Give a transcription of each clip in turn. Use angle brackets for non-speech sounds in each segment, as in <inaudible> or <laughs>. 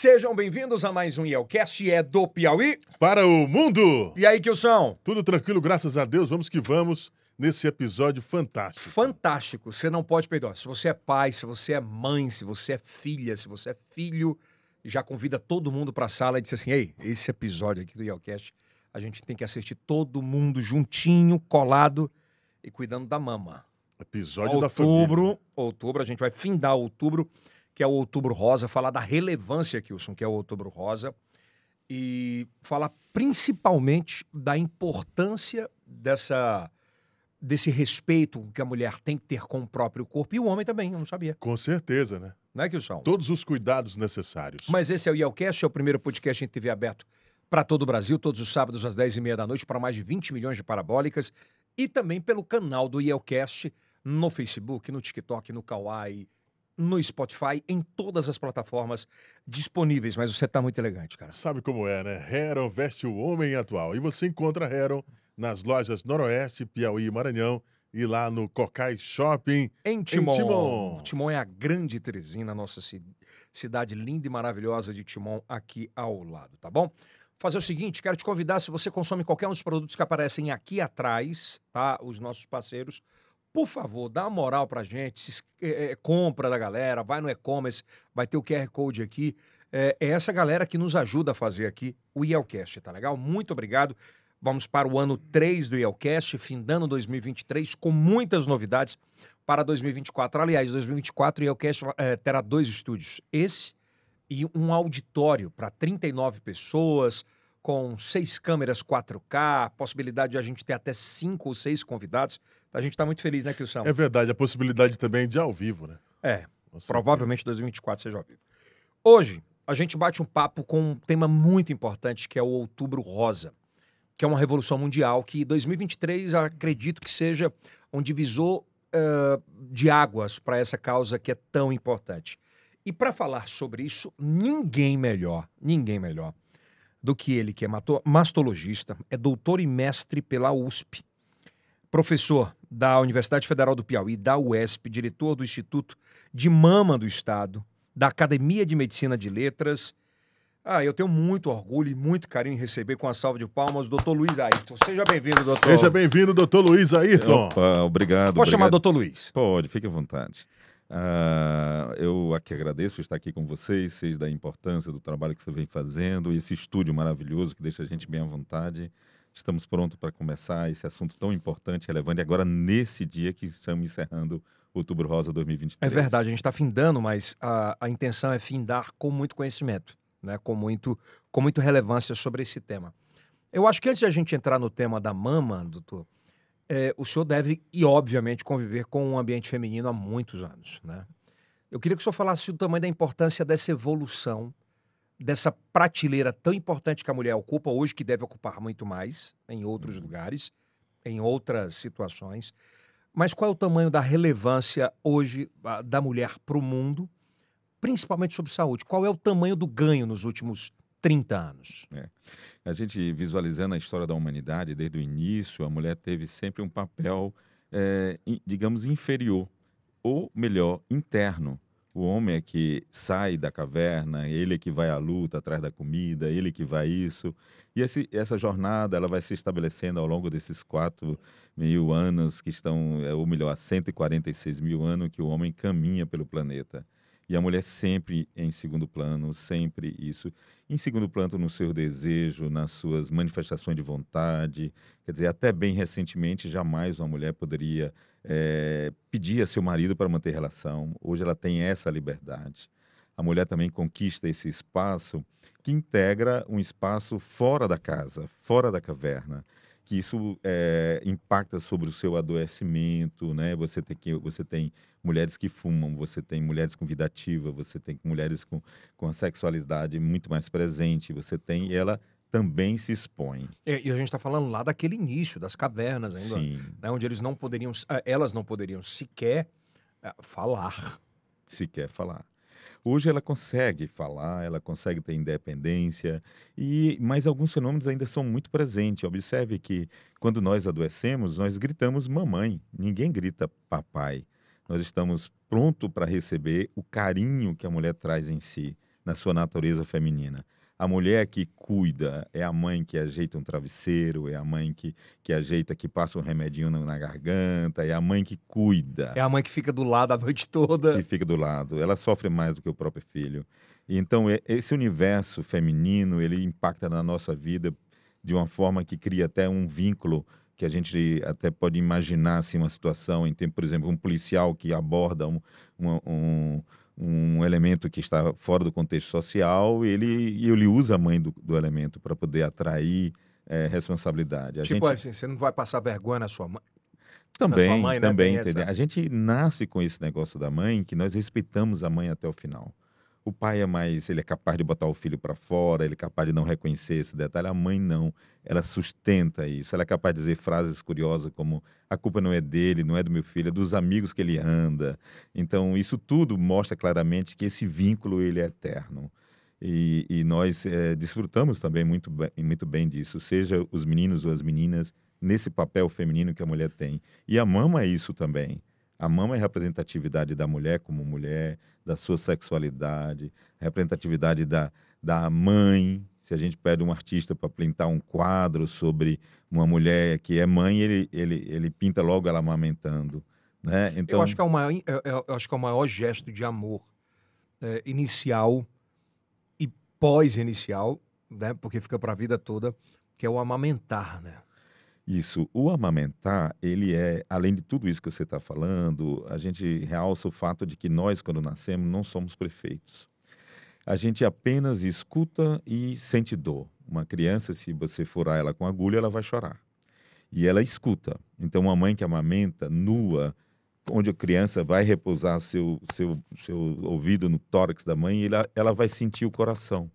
Sejam bem-vindos a mais um Yelcast, é do Piauí. Para o mundo! E aí, Kilson? Tudo tranquilo, graças a Deus, vamos que vamos nesse episódio fantástico. Fantástico, você não pode perder. Se você é pai, se você é mãe, se você é filha, se você é filho, já convida todo mundo para a sala e diz assim, ei, esse episódio aqui do Yelcast, a gente tem que assistir todo mundo juntinho, colado e cuidando da mama. Episódio outubro, da família. Outubro, outubro, a gente vai findar outubro que é o Outubro Rosa, falar da relevância, Kilson, que é o Outubro Rosa, e falar principalmente da importância dessa desse respeito que a mulher tem que ter com o próprio corpo e o homem também, eu não sabia. Com certeza, né? Não é, São Todos os cuidados necessários. Mas esse é o IELCast, é o primeiro podcast em TV aberto para todo o Brasil, todos os sábados às 10h30 da noite, para mais de 20 milhões de parabólicas e também pelo canal do IELCast no Facebook, no TikTok, no Kawaii, no Spotify, em todas as plataformas disponíveis. Mas você tá muito elegante, cara. Sabe como é, né? Heron veste o homem atual. E você encontra Heron nas lojas Noroeste, Piauí e Maranhão e lá no Cocai Shopping. Em Timon. Em Timon. Timon é a grande Teresina, nossa cidade linda e maravilhosa de Timon, aqui ao lado, tá bom? Fazer o seguinte, quero te convidar, se você consome qualquer um dos produtos que aparecem aqui atrás, tá? Os nossos parceiros, por favor, dá uma moral pra gente, se, é, é, compra da galera, vai no e-commerce, vai ter o QR Code aqui. É, é, essa galera que nos ajuda a fazer aqui o IELCast, tá legal? Muito obrigado. Vamos para o ano 3 do IELCast, findando 2023, com muitas novidades para 2024. Aliás, 2024 o IELCast é, eh, terá dois estúdios, esse e um auditório para 39 pessoas, com seis câmeras 4K, possibilidade de a gente ter até cinco ou seis convidados. A gente está muito feliz, né, Kilson? É verdade, a possibilidade também de ao vivo, né? É, Nossa, provavelmente 2024 seja ao vivo. Hoje, a gente bate um papo com um tema muito importante, que é o Outubro Rosa, que é uma revolução mundial, que 2023 acredito que seja um divisor uh, de águas para essa causa que é tão importante. E para falar sobre isso, ninguém melhor, ninguém melhor do que ele, que é mastologista, é doutor e mestre pela USP, professor da Universidade Federal do Piauí, da UESP, diretor do Instituto de Mama do Estado, da Academia de Medicina de Letras. Ah, eu tenho muito orgulho e muito carinho em receber com a salva de palmas o doutor Luiz Ayrton. Seja bem-vindo, doutor. Seja bem-vindo, doutor Luiz Ayrton. Opa, obrigado. Pode obrigado. chamar doutor Luiz? Pode, fique à vontade. Uh, eu aqui agradeço estar aqui com vocês, vocês da importância do trabalho que você vem fazendo, esse estúdio maravilhoso que deixa a gente bem à vontade. Estamos prontos para começar esse assunto tão importante, relevante, agora nesse dia que estamos encerrando Outubro Rosa 2023. É verdade, a gente está findando, mas a, a intenção é findar com muito conhecimento, né? com, muito, com muito relevância sobre esse tema. Eu acho que antes de a gente entrar no tema da mama, doutor, é, o senhor deve, e obviamente, conviver com um ambiente feminino há muitos anos, né? Eu queria que o senhor falasse do tamanho da importância dessa evolução, dessa prateleira tão importante que a mulher ocupa hoje, que deve ocupar muito mais em outros uhum. lugares, em outras situações. Mas qual é o tamanho da relevância hoje ah, da mulher para o mundo, principalmente sobre saúde? Qual é o tamanho do ganho nos últimos 30 anos. É. A gente visualizando a história da humanidade, desde o início, a mulher teve sempre um papel, é, digamos, inferior, ou melhor, interno. O homem é que sai da caverna, ele é que vai à luta atrás da comida, ele é que vai isso. E esse, essa jornada ela vai se estabelecendo ao longo desses 4 mil anos que estão, é, ou melhor, 146 mil anos que o homem caminha pelo planeta. E a mulher sempre em segundo plano, sempre isso. Em segundo plano no seu desejo, nas suas manifestações de vontade. Quer dizer, até bem recentemente, jamais uma mulher poderia é, pedir a seu marido para manter relação. Hoje ela tem essa liberdade. A mulher também conquista esse espaço que integra um espaço fora da casa, fora da caverna que isso é, impacta sobre o seu adoecimento, né? Você tem, que, você tem mulheres que fumam, você tem mulheres com vida ativa, você tem mulheres com, com a sexualidade muito mais presente, você tem ela também se expõe. É, e, a gente está falando lá daquele início, das cavernas ainda, Sim. Né? onde eles não poderiam, eh, elas não poderiam sequer eh, falar. Sequer falar. Hoje ela consegue falar, ela consegue ter independência, e mas alguns fenômenos ainda são muito presentes. Observe que quando nós adoecemos, nós gritamos mamãe, ninguém grita papai. Nós estamos pronto para receber o carinho que a mulher traz em si, na sua natureza feminina a mulher que cuida é a mãe que ajeita um travesseiro, é a mãe que, que ajeita, que passa um remedinho na, na garganta, é a mãe que cuida. É a mãe que fica do lado a noite toda. Que fica do lado. Ela sofre mais do que o próprio filho. Então, esse universo feminino, ele impacta na nossa vida de uma forma que cria até um vínculo que a gente até pode imaginar assim, uma situação em tempo, por exemplo, um policial que aborda um, um, um, um elemento que está fora do contexto social, ele, ele usa a mãe do, do elemento para poder atrair é, responsabilidade. A tipo gente... assim, você não vai passar vergonha na sua mãe. Também, sua mãe, né? também. Essa... A gente nasce com esse negócio da mãe, que nós respeitamos a mãe até o final o pai é mais, ele é capaz de botar o filho para fora, ele é capaz de não reconhecer esse detalhe. A mãe não, ela sustenta isso. Ela é capaz de dizer frases curiosas como a culpa não é dele, não é do meu filho, é dos amigos que ele anda. Então, isso tudo mostra claramente que esse vínculo ele é eterno. E, e nós é, desfrutamos também muito bem, muito bem disso, seja os meninos ou as meninas, nesse papel feminino que a mulher tem. E a mama é isso também a mama é representatividade da mulher como mulher, da sua sexualidade, representatividade da, da mãe. Se a gente pede um artista para pintar um quadro sobre uma mulher que é mãe, ele, ele, ele pinta logo ela amamentando. Né? Então... Eu, acho que é o maior, é, é, eu acho que é o maior gesto de amor é, inicial e pós-inicial, né? porque fica para a vida toda, que é o amamentar. Né? Isso, o amamentar, ele é, além de tudo isso que você está falando, a gente realça o fato de que nós, quando nascemos, não somos prefeitos. A gente apenas escuta e sente dor. Uma criança, se você furar ela com agulha, ela vai chorar. E ela escuta. Então, uma mãe que amamenta, nua, onde a criança vai repousar seu, seu, seu ouvido no tórax da mãe, ela, ela vai sentir o coração.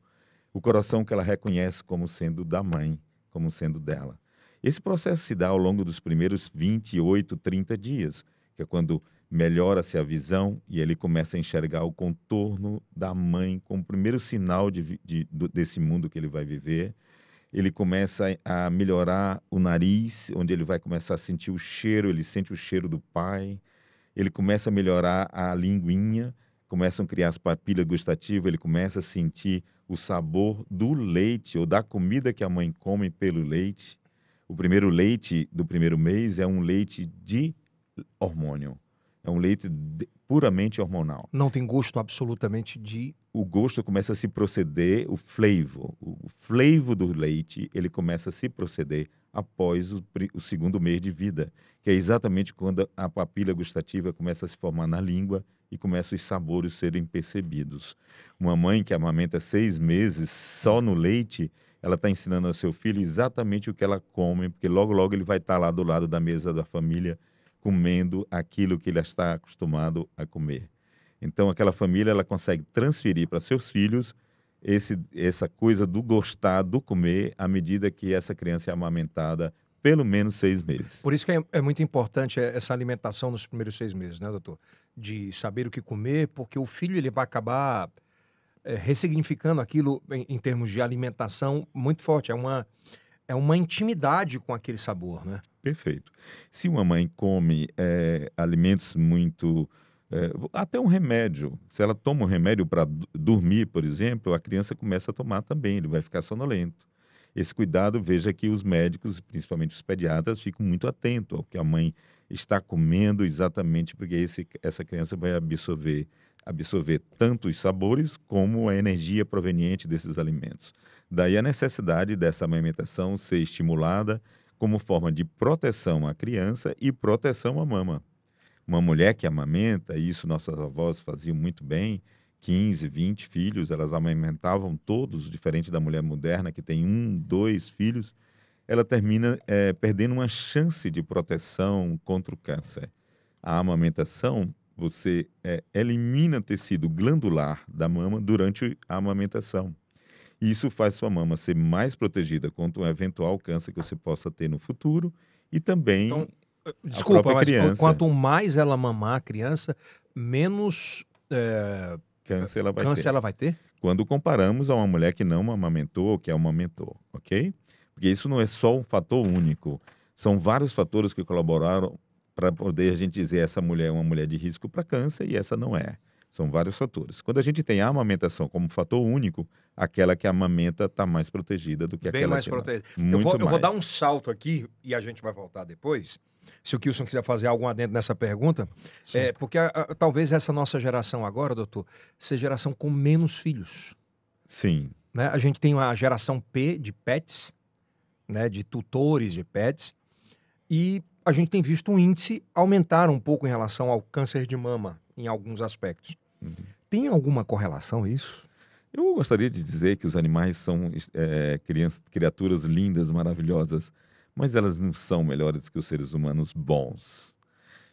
O coração que ela reconhece como sendo da mãe, como sendo dela. Esse processo se dá ao longo dos primeiros 28, 30 dias, que é quando melhora-se a visão e ele começa a enxergar o contorno da mãe como o primeiro sinal de, de, desse mundo que ele vai viver. Ele começa a melhorar o nariz, onde ele vai começar a sentir o cheiro, ele sente o cheiro do pai. Ele começa a melhorar a linguinha, começam a criar as papilas gustativas, ele começa a sentir o sabor do leite ou da comida que a mãe come pelo leite o primeiro leite do primeiro mês é um leite de hormônio. É um leite de, puramente hormonal. Não tem gosto absolutamente de. O gosto começa a se proceder, o flavor, o flavor do leite, ele começa a se proceder após o, o, segundo mês de vida, que é exatamente quando a papila gustativa começa a se formar na língua e começam os sabores a serem percebidos. Uma mãe que amamenta seis meses só no leite, ela está ensinando ao seu filho exatamente o que ela come, porque logo, logo ele vai estar tá lá do lado da mesa da família, comendo aquilo que ele está acostumado a comer. Então, aquela família ela consegue transferir para seus filhos esse, essa coisa do gostar, do comer, à medida que essa criança é amamentada pelo menos seis meses. Por isso que é, é, muito importante é, essa alimentação nos primeiros seis meses, né, doutor? De saber o que comer, porque o filho ele vai acabar é, ressignificando aquilo em, em, termos de alimentação muito forte. É uma, é uma intimidade com aquele sabor, né? Perfeito. Se uma mãe come é, alimentos muito. É, até um remédio. Se ela toma um remédio para dormir, por exemplo, a criança começa a tomar também, ele vai ficar sonolento. Esse cuidado, veja que os médicos, principalmente os pediatras, ficam muito atentos ao que a mãe está comendo exatamente porque esse, essa criança vai absorver absorver tanto os sabores como a energia proveniente desses alimentos. Daí a necessidade dessa amamentação ser estimulada como forma de proteção à criança e proteção à mama. Uma mulher que amamenta, e isso nossas avós faziam muito bem, 15, 20 filhos, elas amamentavam todos, diferente da mulher moderna que tem um, dois filhos, ela termina é, perdendo uma chance de proteção contra o câncer. A amamentação você é, elimina tecido glandular da mama durante a amamentação. Isso faz sua mama ser mais protegida contra um eventual câncer que você possa ter no futuro e também. Então, eh, desculpa, mas criança. quanto mais ela mamar a criança, menos é, câncer, ela vai, câncer ter. ela vai ter? Quando comparamos a uma mulher que não amamentou ou que amamentou, ok? Porque isso não é só um fator único. São vários fatores que colaboraram para poder a gente dizer essa mulher é uma mulher de risco para câncer e essa não é. São vários fatores. Quando a gente tem a amamentação como fator único, aquela que amamenta está mais protegida do que Bem aquela mais que protegida. Não. Muito eu vou, mais. eu vou dar um salto aqui e a gente vai voltar depois. Se o Kilson quiser fazer algum adendo nessa pergunta, é, porque a, a, talvez essa nossa geração agora, doutor, seja geração com menos filhos. Sim. Né? A gente tem uma geração P de pets, né? de tutores de pets, e a gente tem visto o índice aumentar um pouco em relação ao câncer de mama, em alguns aspectos. Uhum. Tem alguma correlação isso? Eu gostaria de dizer que os animais são é, crianças, criaturas lindas, maravilhosas, mas elas não são melhores que os seres humanos bons.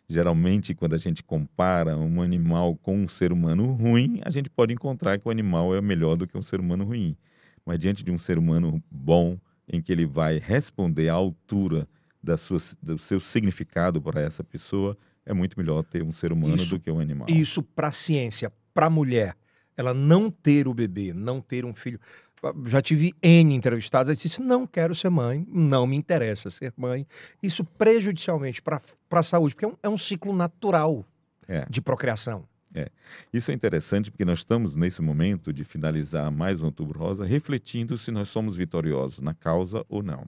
Geralmente, quando a gente compara um animal com um ser humano ruim, a gente pode encontrar que o animal é melhor do que um ser humano ruim. Mas diante de um ser humano bom, em que ele vai responder à altura da sua, do seu significado para essa pessoa, é muito melhor ter um ser humano isso, do que um animal. Isso para a ciência, para a mulher, ela não ter o bebê, não ter um filho. Ah, já tive N entrevistados, aí disse: não quero ser mãe, não me interessa ser mãe. Isso prejudicialmente para a saúde, porque é um, é um ciclo natural é. de procriação. É. Isso é interessante porque nós estamos, nesse momento de finalizar mais um Outubro Rosa, refletindo se nós somos vitoriosos na causa ou não.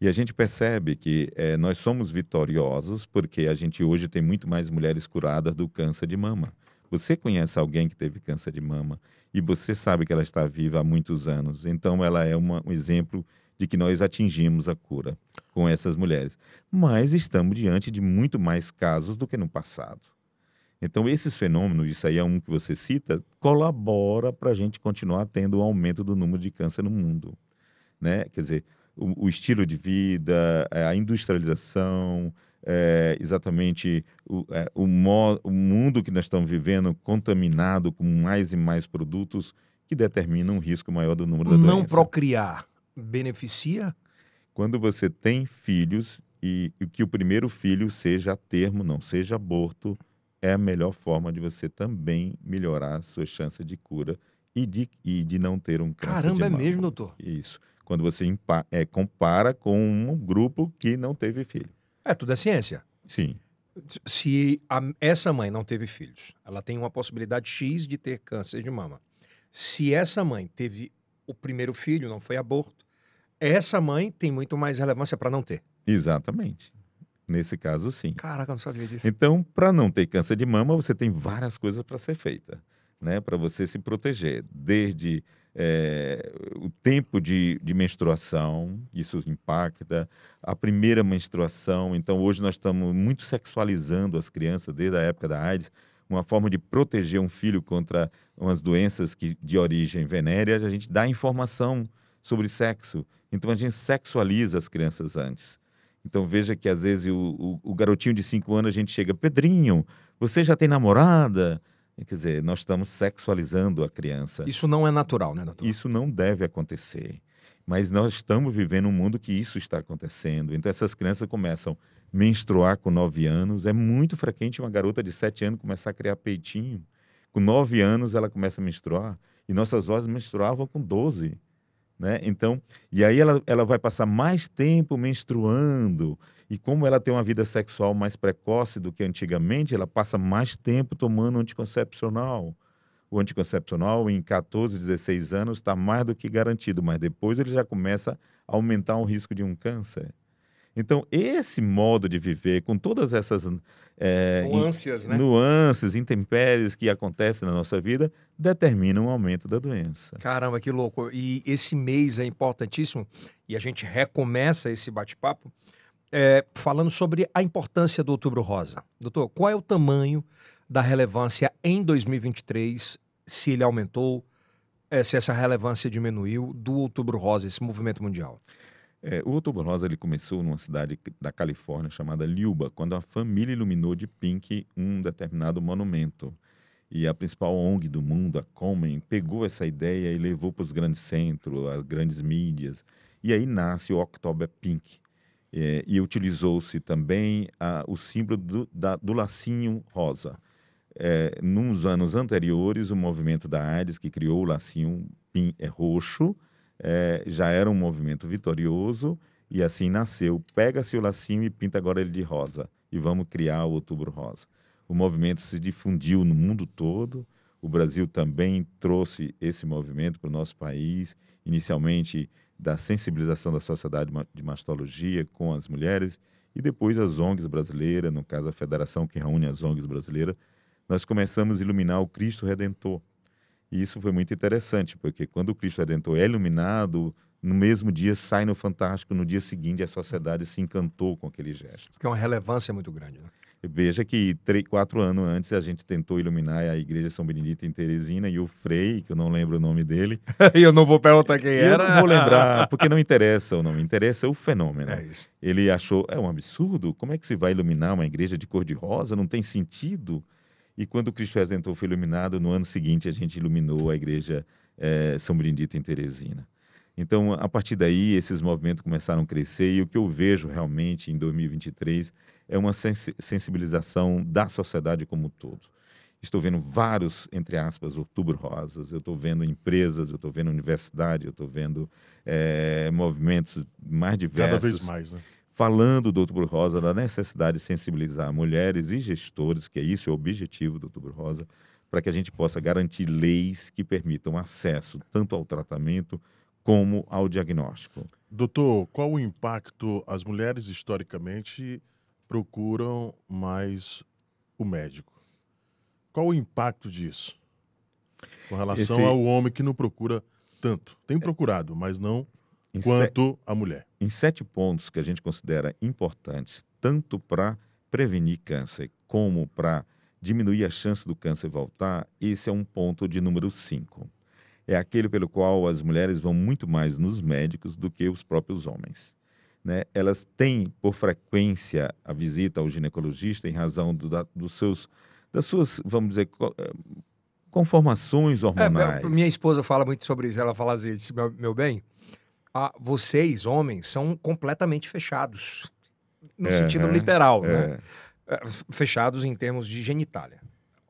E a gente percebe que é, nós somos vitoriosos porque a gente hoje tem muito mais mulheres curadas do câncer de mama. Você conhece alguém que teve câncer de mama e você sabe que ela está viva há muitos anos. Então, ela é uma, um exemplo de que nós atingimos a cura com essas mulheres. Mas estamos diante de muito mais casos do que no passado. Então, esses fenômenos, isso aí é um que você cita, colabora para a gente continuar tendo um aumento do número de câncer no mundo. Né? Quer dizer, o, o estilo de vida, é, a industrialização, é, exatamente o, é, o, mo, o, mundo que nós estamos vivendo contaminado com mais e mais produtos que determinam um risco maior do número da Não procriar beneficia? Quando você tem filhos e, e, que o primeiro filho seja a termo, não seja aborto, é a melhor forma de você também melhorar a sua chance de cura e de, e de não ter um câncer Caramba, é mesmo, doutor? Isso quando você é, compara com um grupo que não teve filho. É, tudo é ciência. Sim. Se a, essa mãe não teve filhos, ela tem uma possibilidade X de ter câncer de mama. Se essa mãe teve o primeiro filho, não foi aborto, essa mãe tem muito mais relevância para não ter. Exatamente. Nesse caso, sim. Caraca, eu não sabia disso. Então, para não ter câncer de mama, você tem várias coisas para ser feita, né? Para você se proteger, desde é, o tempo de, de, menstruação, isso impacta, a primeira menstruação. Então, hoje nós estamos muito sexualizando as crianças desde a época da AIDS, uma forma de proteger um filho contra umas doenças que, de origem venérea, a gente dá informação sobre sexo. Então, a gente sexualiza as crianças antes. Então, veja que às vezes o, o, o garotinho de 5 anos a gente chega, Pedrinho, você já tem namorada? Quer dizer, nós estamos sexualizando a criança. Isso não é natural, né, doutor? Isso não deve acontecer. Mas nós estamos vivendo um mundo que isso está acontecendo. Então, essas crianças começam a menstruar com 9 anos. É muito frequente uma garota de 7 anos começar a criar peitinho. Com 9 anos, ela começa a menstruar. E nossas vozes menstruavam com 12. Né? Então, e aí ela, ela vai passar mais tempo menstruando, e como ela tem uma vida sexual mais precoce do que antigamente, ela passa mais tempo tomando anticoncepcional. O anticoncepcional, em 14, 16 anos, está mais do que garantido, mas depois ele já começa a aumentar o risco de um câncer. Então, esse modo de viver, com todas essas é, nuances, in, né? nuances, intempéries que acontecem na nossa vida, determina um aumento da doença. Caramba, que louco! E esse mês é importantíssimo e a gente recomeça esse bate-papo é, falando sobre a importância do Outubro Rosa. Doutor, qual é o tamanho da relevância em 2023, se ele aumentou, é, se essa relevância diminuiu do Outubro Rosa, esse movimento mundial? É, o Outubro Rosa ele começou numa cidade da Califórnia chamada Liuba, quando a família iluminou de pink um determinado monumento. E a principal ONG do mundo, a Comen, pegou essa ideia e levou para os grandes centros, as grandes mídias. E aí nasce o October Pink, eh, e utilizou-se também a, ah, o símbolo do, da, do lacinho rosa. É, nos anos anteriores, o movimento da AIDS, que criou o lacinho pin, é, roxo, é, já era um movimento vitorioso e assim nasceu. Pega-se o lacinho e pinta agora ele de rosa e vamos criar o Outubro Rosa. O movimento se difundiu no mundo todo. O Brasil também trouxe esse movimento para o nosso país, inicialmente da sensibilização da sociedade de mastologia com as mulheres e depois as ONGs brasileiras, no caso a federação que reúne as ONGs brasileiras, nós começamos a iluminar o Cristo Redentor. E isso foi muito interessante, porque quando o Cristo Redentor é iluminado, no mesmo dia sai no Fantástico, no dia seguinte a sociedade se encantou com aquele gesto. Porque é uma relevância muito grande. Né? Veja que três, quatro anos antes a gente tentou iluminar a Igreja São Benedito em Teresina e o Frei, que eu não lembro o nome dele. <laughs> e eu não vou perguntar quem eu era. Eu não vou lembrar, <laughs> porque não interessa o nome, interessa o fenômeno. É isso. Ele achou, é um absurdo, como é que se vai iluminar uma igreja de cor-de-rosa? Não tem sentido. E quando o Cristo Redentor foi iluminado, no ano seguinte a gente iluminou a Igreja é, São Benedito em Teresina. Então, a partir daí, esses movimentos começaram a crescer e o que eu vejo realmente em 2023 é uma sensibilização da sociedade como um todo. Estou vendo vários, entre aspas, outubro rosas, eu estou vendo empresas, eu estou vendo universidade, eu estou vendo é, movimentos mais diversos. Cada vez mais, né? Falando do Outubro Rosa, da necessidade de sensibilizar mulheres e gestores, que é isso, é o objetivo do Outubro Rosa, para que a gente possa garantir leis que permitam acesso tanto ao tratamento como ao diagnóstico. Doutor, qual o impacto as mulheres historicamente procuram mais o médico? Qual o impacto disso com relação Esse... ao homem que não procura tanto? Tem procurado, mas não em quanto a mulher. Em sete pontos que a gente considera importantes, tanto para prevenir câncer como para diminuir a chance do câncer voltar, esse é um ponto de número cinco é aquele pelo qual as mulheres vão muito mais nos médicos do que os próprios homens. Né? Elas têm, por frequência, a visita ao ginecologista em razão do, da, dos seus, das suas, vamos dizer, eh, conformações é, hormonais. É, minha esposa fala muito sobre isso. Ela fala assim, meu, meu bem, vocês, homens, são completamente fechados. No é, sentido é, literal, é. né? Eh, fechados em termos de genitália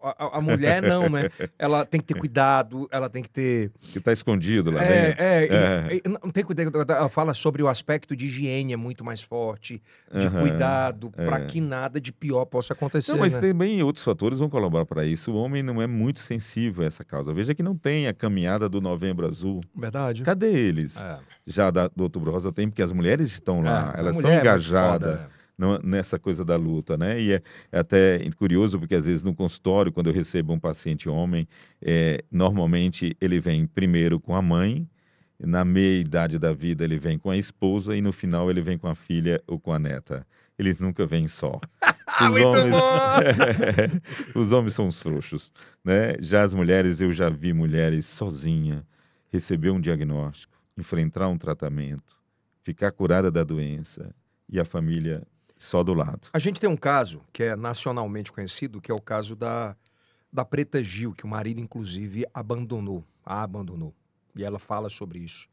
a, a, mulher não, né? Ela tem que ter cuidado, ela tem que ter. Que tá escondido lá, é, É, é. E, é. e, não tem cuidado. Ela fala sobre o aspecto de higiene, é muito mais forte, de uhum, cuidado, é. para que nada de pior possa acontecer. Não, mas né? também outros fatores vão colaborar para isso. O homem não é muito sensível a essa causa. Veja que não tem a caminhada do Novembro Azul. Verdade. Cadê eles? É. Já da, do Outubro Rosa tem, porque as mulheres estão lá, é, elas são é engajadas. Foda, né? nessa coisa da luta, né? E é, é, até curioso porque às vezes no consultório, quando eu recebo um paciente homem, é, normalmente ele vem primeiro com a mãe, na meia idade da vida ele vem com a esposa e no final ele vem com a filha ou com a neta. Eles nunca vêm só. <laughs> Ah, os homens, <laughs> os homens são os frouxos, né? Já as mulheres, eu já vi mulheres sozinha receber um diagnóstico, enfrentar um tratamento, ficar curada da doença e a família só do lado. A gente tem um caso que é nacionalmente conhecido, que é o caso da, da Preta Gil, que o marido, inclusive, abandonou, a abandonou. E ela fala sobre isso.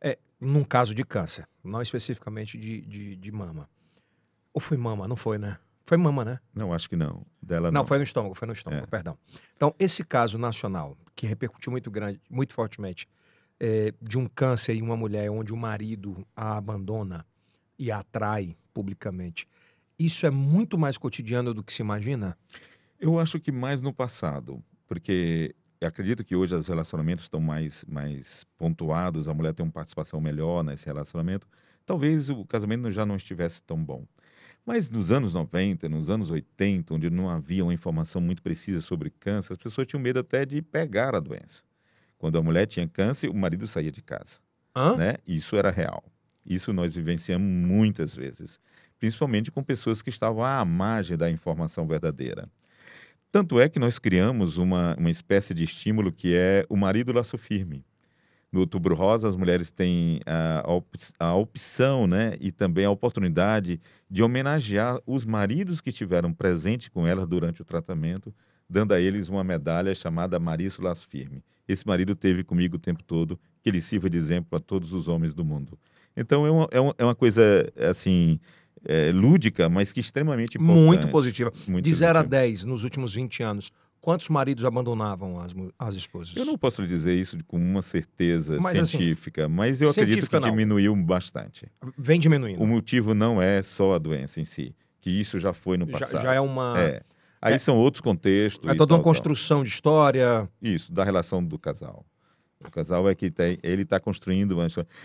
É, num caso de câncer, não especificamente de, de, de mama. Ou foi mama? Não foi, né? Foi mama, né? Não, acho que não. Dela não. não. foi no estômago, foi no estômago, é. perdão. Então, esse caso nacional, que repercutiu muito grande, muito fortemente, é, de um câncer em uma mulher onde o marido a abandona e a atrai publicamente. Isso é muito mais cotidiano do que se imagina? Eu acho que mais no passado, porque acredito que hoje os relacionamentos estão mais, mais pontuados, a mulher tem uma participação melhor nesse relacionamento. Talvez o casamento já não estivesse tão bom. Mas nos anos 90, nos anos 80, onde não havia uma informação muito precisa sobre câncer, as pessoas tinham medo até de pegar a doença. Quando a mulher tinha câncer, o marido saía de casa. Hã? Né? Isso era real. Isso nós vivenciamos muitas vezes, principalmente com pessoas que estavam à margem da informação verdadeira. Tanto é que nós criamos uma, uma espécie de estímulo que é o marido laço firme. No Outubro Rosa, as mulheres têm a, a opção né, e também a oportunidade de homenagear os maridos que estiveram presentes com elas durante o tratamento, dando a eles uma medalha chamada Marisso Laço Firme. Esse marido teve comigo o tempo todo, que ele sirva de exemplo a todos os homens do mundo. Então é uma, é uma, é uma coisa assim. É, lúdica, mas que extremamente importante. Muito positiva. Muito de 0 a 10 nos últimos 20 anos, quantos maridos abandonavam as, as esposas? Eu não posso lhe dizer isso com uma certeza mas, assim, científica, assim, mas eu acredito que não. diminuiu bastante. Vem diminuindo. O motivo não é só a doença em si, que isso já foi no passado. Já, já é uma. É. Aí é. são outros contextos. É toda tal, uma construção tal. de história. Isso, da relação do casal. O casal é que tem, ele está construindo,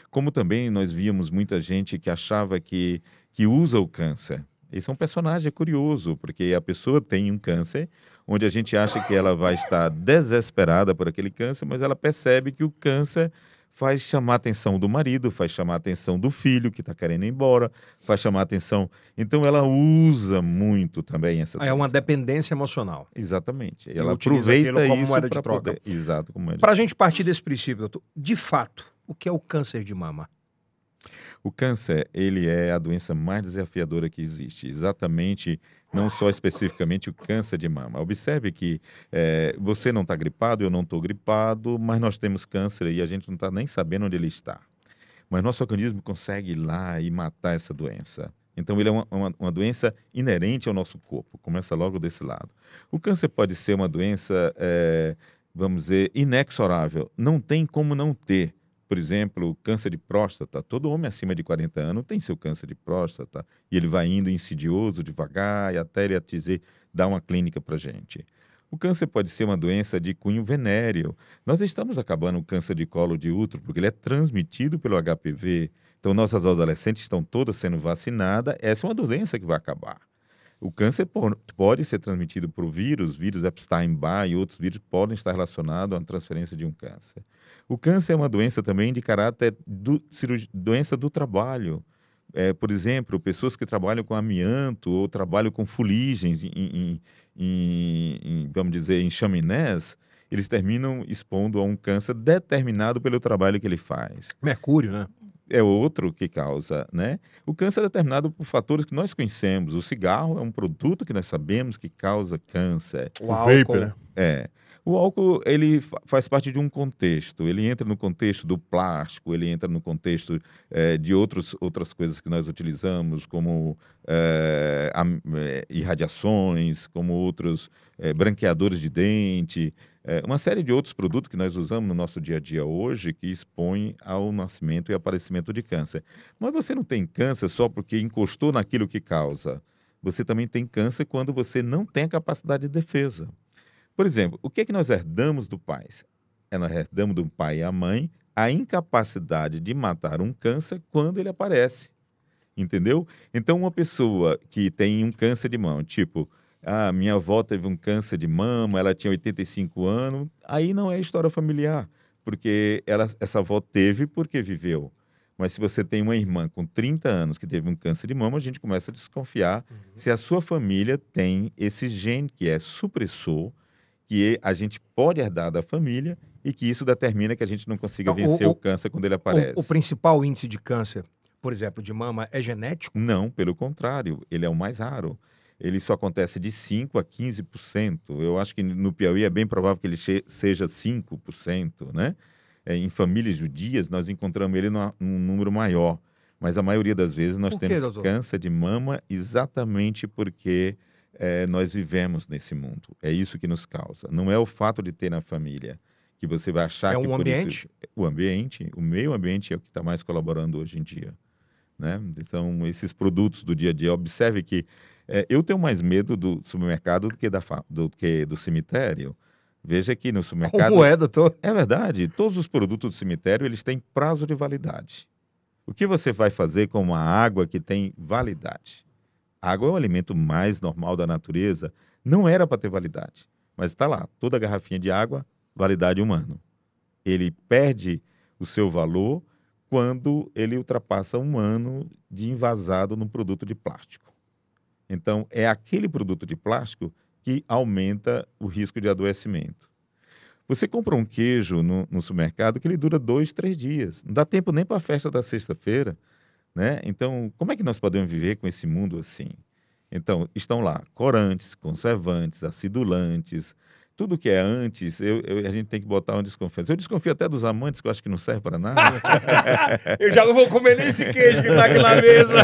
como também nós víamos muita gente que achava que, que usa o câncer. Esse é um personagem é curioso, porque a pessoa tem um câncer, onde a gente acha que ela vai estar desesperada por aquele câncer, mas ela percebe que o câncer faz chamar a atenção do marido, faz chamar a atenção do filho que está querendo ir embora, faz chamar a atenção. Então ela usa muito também essa. é uma dependência emocional. Exatamente. ela aproveita como isso moeda de troca. Poder... Exato, como é. Para a gente partir desse princípio, doutor, de fato, o que é o câncer de mama? O câncer ele é a doença mais desafiadora que existe. Exatamente não só especificamente o câncer de mama. Observe que é, você não está gripado, eu não estou gripado, mas nós temos câncer e a gente não está nem sabendo onde ele está. Mas nosso organismo consegue ir lá e matar essa doença. Então, ele é uma, uma, uma, doença inerente ao nosso corpo. Começa logo desse lado. O câncer pode ser uma doença, é, vamos dizer, inexorável. Não tem como não ter por exemplo, câncer de próstata. Todo homem acima de 40 anos tem seu câncer de próstata e ele vai indo insidioso, devagar, e até ele atizer, dar uma clínica para gente. O câncer pode ser uma doença de cunho venéreo. Nós estamos acabando o câncer de colo de útero porque ele é transmitido pelo HPV. Então, nossas adolescentes estão todas sendo vacinadas. Essa é uma doença que vai acabar. O câncer pode ser transmitido por vírus, vírus Epstein-Barr e outros vírus podem estar relacionados à transferência de um câncer. O câncer é uma doença também de caráter do, doença do trabalho. É, por exemplo, pessoas que trabalham com amianto ou trabalham com fuligens, em, em, em, vamos dizer, em chaminés, eles terminam expondo a um câncer determinado pelo trabalho que ele faz. Mercúrio, né? é outro que causa, né? O câncer é determinado por fatores que nós conhecemos. O cigarro é um produto que nós sabemos que causa câncer. O, o álcool. vapor. É. O álcool ele faz parte de um contexto, ele entra no contexto do plástico, ele entra no contexto é, de outros, outras coisas que nós utilizamos, como é, a, é, irradiações, como outros eh, branqueadores de dente, eh, uma série de outros produtos que nós usamos no nosso dia a dia hoje que expõem ao nascimento e aparecimento de câncer. Mas você não tem câncer só porque encostou naquilo que causa. Você também tem câncer quando você não tem a capacidade de defesa. Por exemplo, o que é que nós herdamos do pai? É, nós herdamos do pai e a mãe a incapacidade de matar um câncer quando ele aparece. Entendeu? Então, uma pessoa que tem um câncer de mão, tipo, ah, minha avó teve um câncer de mama, ela tinha 85 anos, aí não é história familiar, porque ela, essa avó teve porque viveu. Mas se você tem uma irmã com 30 anos que teve um câncer de mama, a gente começa a desconfiar uhum. se a sua família tem esse gene que é supressor que a gente pode herdar da família e que isso determina que a gente não consiga então, vencer o, o, câncer quando ele aparece. O, o, principal índice de câncer, por exemplo, de mama é genético? Não, pelo contrário, ele é o mais raro. Ele só acontece de 5% a 15%. Eu acho que no Piauí é bem provável que ele seja 5%, né? É, em famílias judias, nós encontramos ele num número maior. Mas a maioria das vezes nós temos câncer de mama exatamente porque é, nós vivemos nesse mundo. É isso que nos causa. Não é o fato de ter na família que você vai achar é que um ambiente? Isso, é, o ambiente, o meio ambiente é o que está mais colaborando hoje em dia. Né? Então, esses produtos do dia a dia. Observe que é, eu tenho mais medo do supermercado do que, da, do, que do cemitério. Veja que no supermercado. Como é, doutor? É verdade. Todos os produtos do cemitério eles têm prazo de validade. O que você vai fazer com uma água que tem validade? água é o alimento mais normal da natureza, não era para ter validade, mas está lá, toda garrafinha de água, validade humana. Ele perde o seu valor quando ele ultrapassa um ano de envasado num produto de plástico. Então, é aquele produto de plástico que aumenta o risco de adoecimento. Você compra um queijo no, no supermercado que ele dura dois, três dias. Não dá tempo nem para a festa da sexta-feira. Né? Então, como é que nós podemos viver com esse mundo assim? Então, estão lá corantes, conservantes, acidulantes, tudo que é antes, eu, eu, a gente tem que botar uma desconfiança. Eu desconfio até dos amantes, que eu acho que não serve para nada. <laughs> eu já não vou comer nem esse queijo que está aqui na mesa.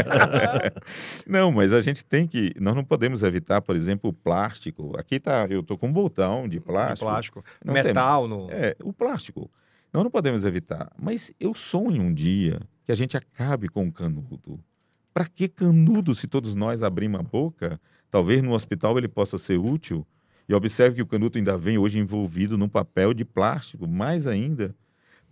<laughs> não, mas a gente tem que. Nós não podemos evitar, por exemplo, o plástico. Aqui tá, eu estou com um botão de plástico. plástico. metal. Tem, no... É, o plástico. Nós não podemos evitar. Mas eu sonho um dia que a gente acabe com o canudo. Para que canudo se todos nós abrimos a boca? Talvez no hospital ele possa ser útil. E observe que o canudo ainda vem hoje envolvido num papel de plástico, mais ainda.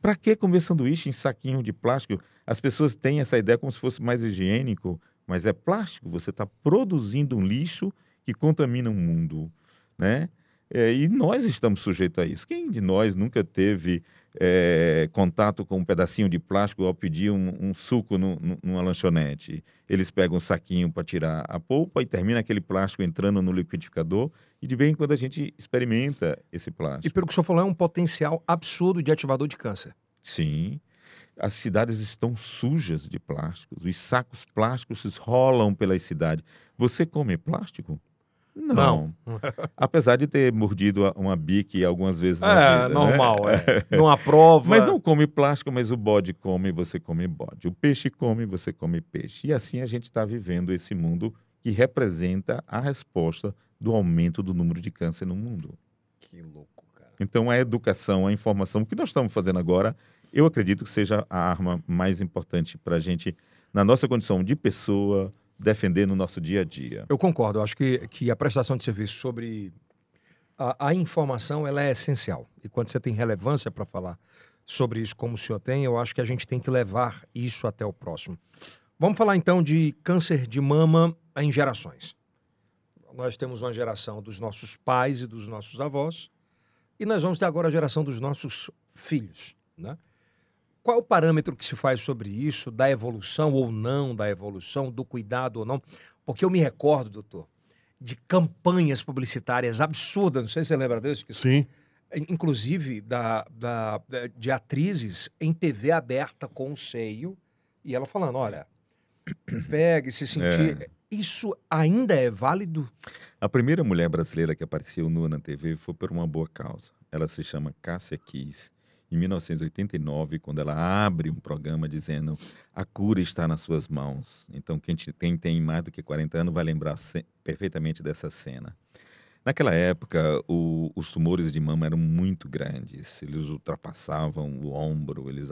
Para que comer sanduíche em saquinho de plástico? As pessoas têm essa ideia como se fosse mais higiênico, mas é plástico. Você está produzindo um lixo que contamina o mundo, né? É, e nós estamos sujeitos a isso. Quem de nós nunca teve é, contato com um pedacinho de plástico ao pedir um, um suco no, numa lanchonete. Eles pegam um saquinho para tirar a polpa e termina aquele plástico entrando no liquidificador. E de vez em quando a gente experimenta esse plástico. E pelo que o senhor falou, é um potencial absurdo de ativador de câncer. Sim. As cidades estão sujas de plásticos. Os sacos plásticos rolam pela cidade. Você come plástico? Não. não. <laughs> Apesar de ter mordido uma bique algumas vezes na é, vida. Né? Normal, né? é. <laughs> Não aprova. Mas não come plástico, mas o bode come, você come bode. O peixe come, você come peixe. E assim a gente está vivendo esse mundo que representa a resposta do aumento do número de câncer no mundo. Que louco, cara. Então a educação, a informação, o que nós estamos fazendo agora, eu acredito que seja a arma mais importante para a gente, na nossa condição de pessoa, defender no nosso dia a dia. Eu concordo. Eu acho que, que a prestação de serviço sobre a, a informação ela é essencial. E quando você tem relevância para falar sobre isso, como o senhor tem, eu acho que a gente tem que levar isso até o próximo. Vamos falar então de câncer de mama em gerações. Nós temos uma geração dos nossos pais e dos nossos avós, e nós vamos ter agora a geração dos nossos filhos. Né? Qual é o parâmetro que se faz sobre isso, da evolução ou não da evolução, do cuidado ou não? Porque eu me recordo, doutor, de campanhas publicitárias absurdas, não sei se você lembra disso. Sim. Inclusive da, da, de atrizes em TV aberta com o seio e ela falando: olha, <clears throat> pegue, se sentir. É. Isso ainda é válido? A primeira mulher brasileira que apareceu nua na TV foi por uma boa causa. Ela se chama Cássia Kiss em 1989, quando ela abre um programa dizendo a cura está nas suas mãos. Então, quem tem, tem mais do que 40 anos vai lembrar perfeitamente dessa cena. Naquela época, o, os tumores de mama eram muito grandes, eles ultrapassavam o ombro, eles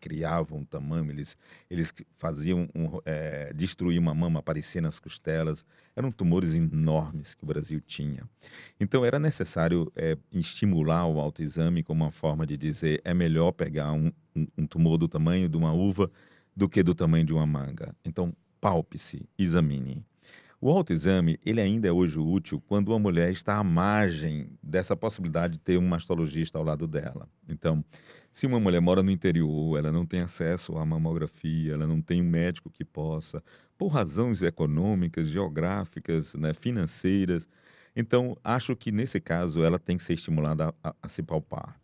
criavam tamanho, eles, eles faziam um, é, destruir uma mama, aparecer nas costelas. Eram tumores enormes que o Brasil tinha. Então, era necessário é, estimular o autoexame como uma forma de dizer é melhor pegar um, um, um tumor do tamanho de uma uva do que do tamanho de uma manga. Então, palpe-se, examine. O autoexame, ele ainda é hoje útil quando uma mulher está à margem dessa possibilidade de ter um mastologista ao lado dela. Então, se uma mulher mora no interior, ela não tem acesso à mamografia, ela não tem um médico que possa, por razões econômicas, geográficas, né, financeiras. Então, acho que nesse caso ela tem que ser estimulada a, a, a se palpar.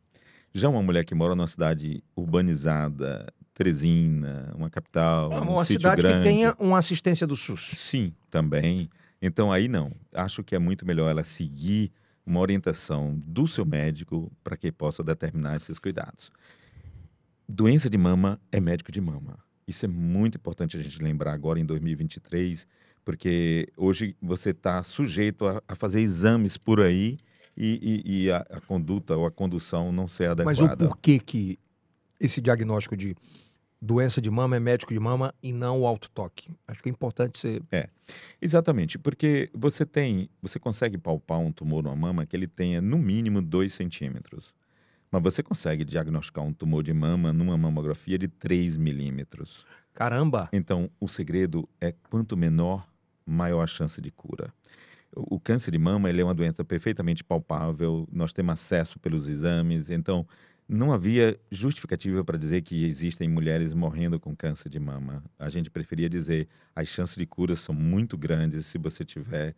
Já uma mulher que mora numa cidade urbanizada, Teresina, uma capital, ah, um uma cidade grande. que tenha uma assistência do SUS. Sim, também. Então aí não, acho que é muito melhor ela seguir uma orientação do seu médico para que possa determinar esses cuidados. Doença de mama é médico de mama. Isso é muito importante a gente lembrar agora em 2023, porque hoje você está sujeito a, a fazer exames por aí e, e, e a, a, conduta ou a condução não ser adequada. Mas o porquê que esse diagnóstico de doença de mama é médico de mama e não o autotoque. Acho que é importante você. É, exatamente, porque você tem, você consegue palpar um tumor na mama que ele tenha no mínimo 2 centímetros. Mas você consegue diagnosticar um tumor de mama numa mamografia de 3 milímetros. Caramba! Então, o segredo é quanto menor, maior a chance de cura. O câncer de mama ele é uma doença perfeitamente palpável, nós temos acesso pelos exames, então não havia justificativa para dizer que existem mulheres morrendo com câncer de mama. A gente preferia dizer as chances de cura são muito grandes se você tiver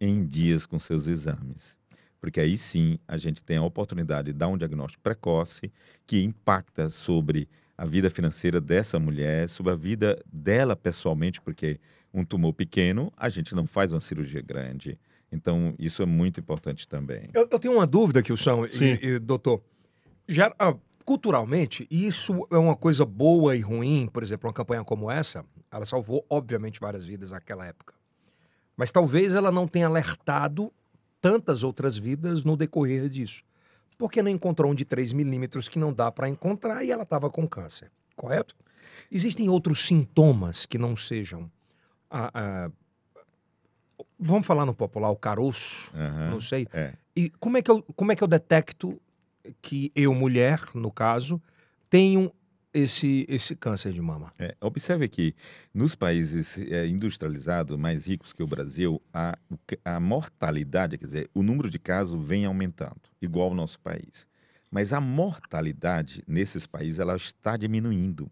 em dias com seus exames. Porque aí sim a gente tem a oportunidade de dar um diagnóstico precoce que impacta sobre a vida financeira dessa mulher, sobre a vida dela pessoalmente, porque um tumor pequeno, a gente não faz uma cirurgia grande. Então, isso é muito importante também. Eu, eu tenho uma dúvida, Kilson, e, e, doutor. Gera, ah, culturalmente, isso é uma coisa boa e ruim. Por exemplo, uma campanha como essa, ela salvou, obviamente, várias vidas naquela época. Mas talvez ela não tenha alertado tantas outras vidas no decorrer disso. Porque não encontrou um de 3 milímetros que não dá para encontrar e ela estava com câncer, correto? Existem outros sintomas que não sejam. A, a... vamos falar no popular, o caroço, uhum, não sei. É. E como é, que eu, como é que eu detecto que eu, mulher, no caso, tenho esse, esse câncer de mama. É, observe que nos países é, industrializados, mais ricos que o Brasil, a, a mortalidade, quer dizer, o número de casos vem aumentando, igual ao nosso país. Mas a mortalidade nesses países ela está diminuindo.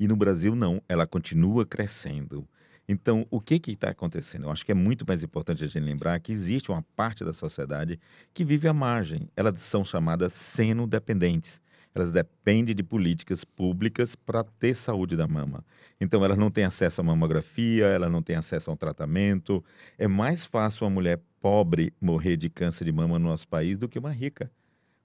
E no Brasil, não, ela continua crescendo. Então, o que está acontecendo? Eu acho que é muito mais importante a gente lembrar que existe uma parte da sociedade que vive à margem. Elas são chamadas seno-dependentes. Elas dependem de políticas públicas para ter saúde da mama. Então, elas não têm acesso à mamografia, elas não têm acesso a um tratamento. É mais fácil uma mulher pobre morrer de câncer de mama no nosso país do que uma rica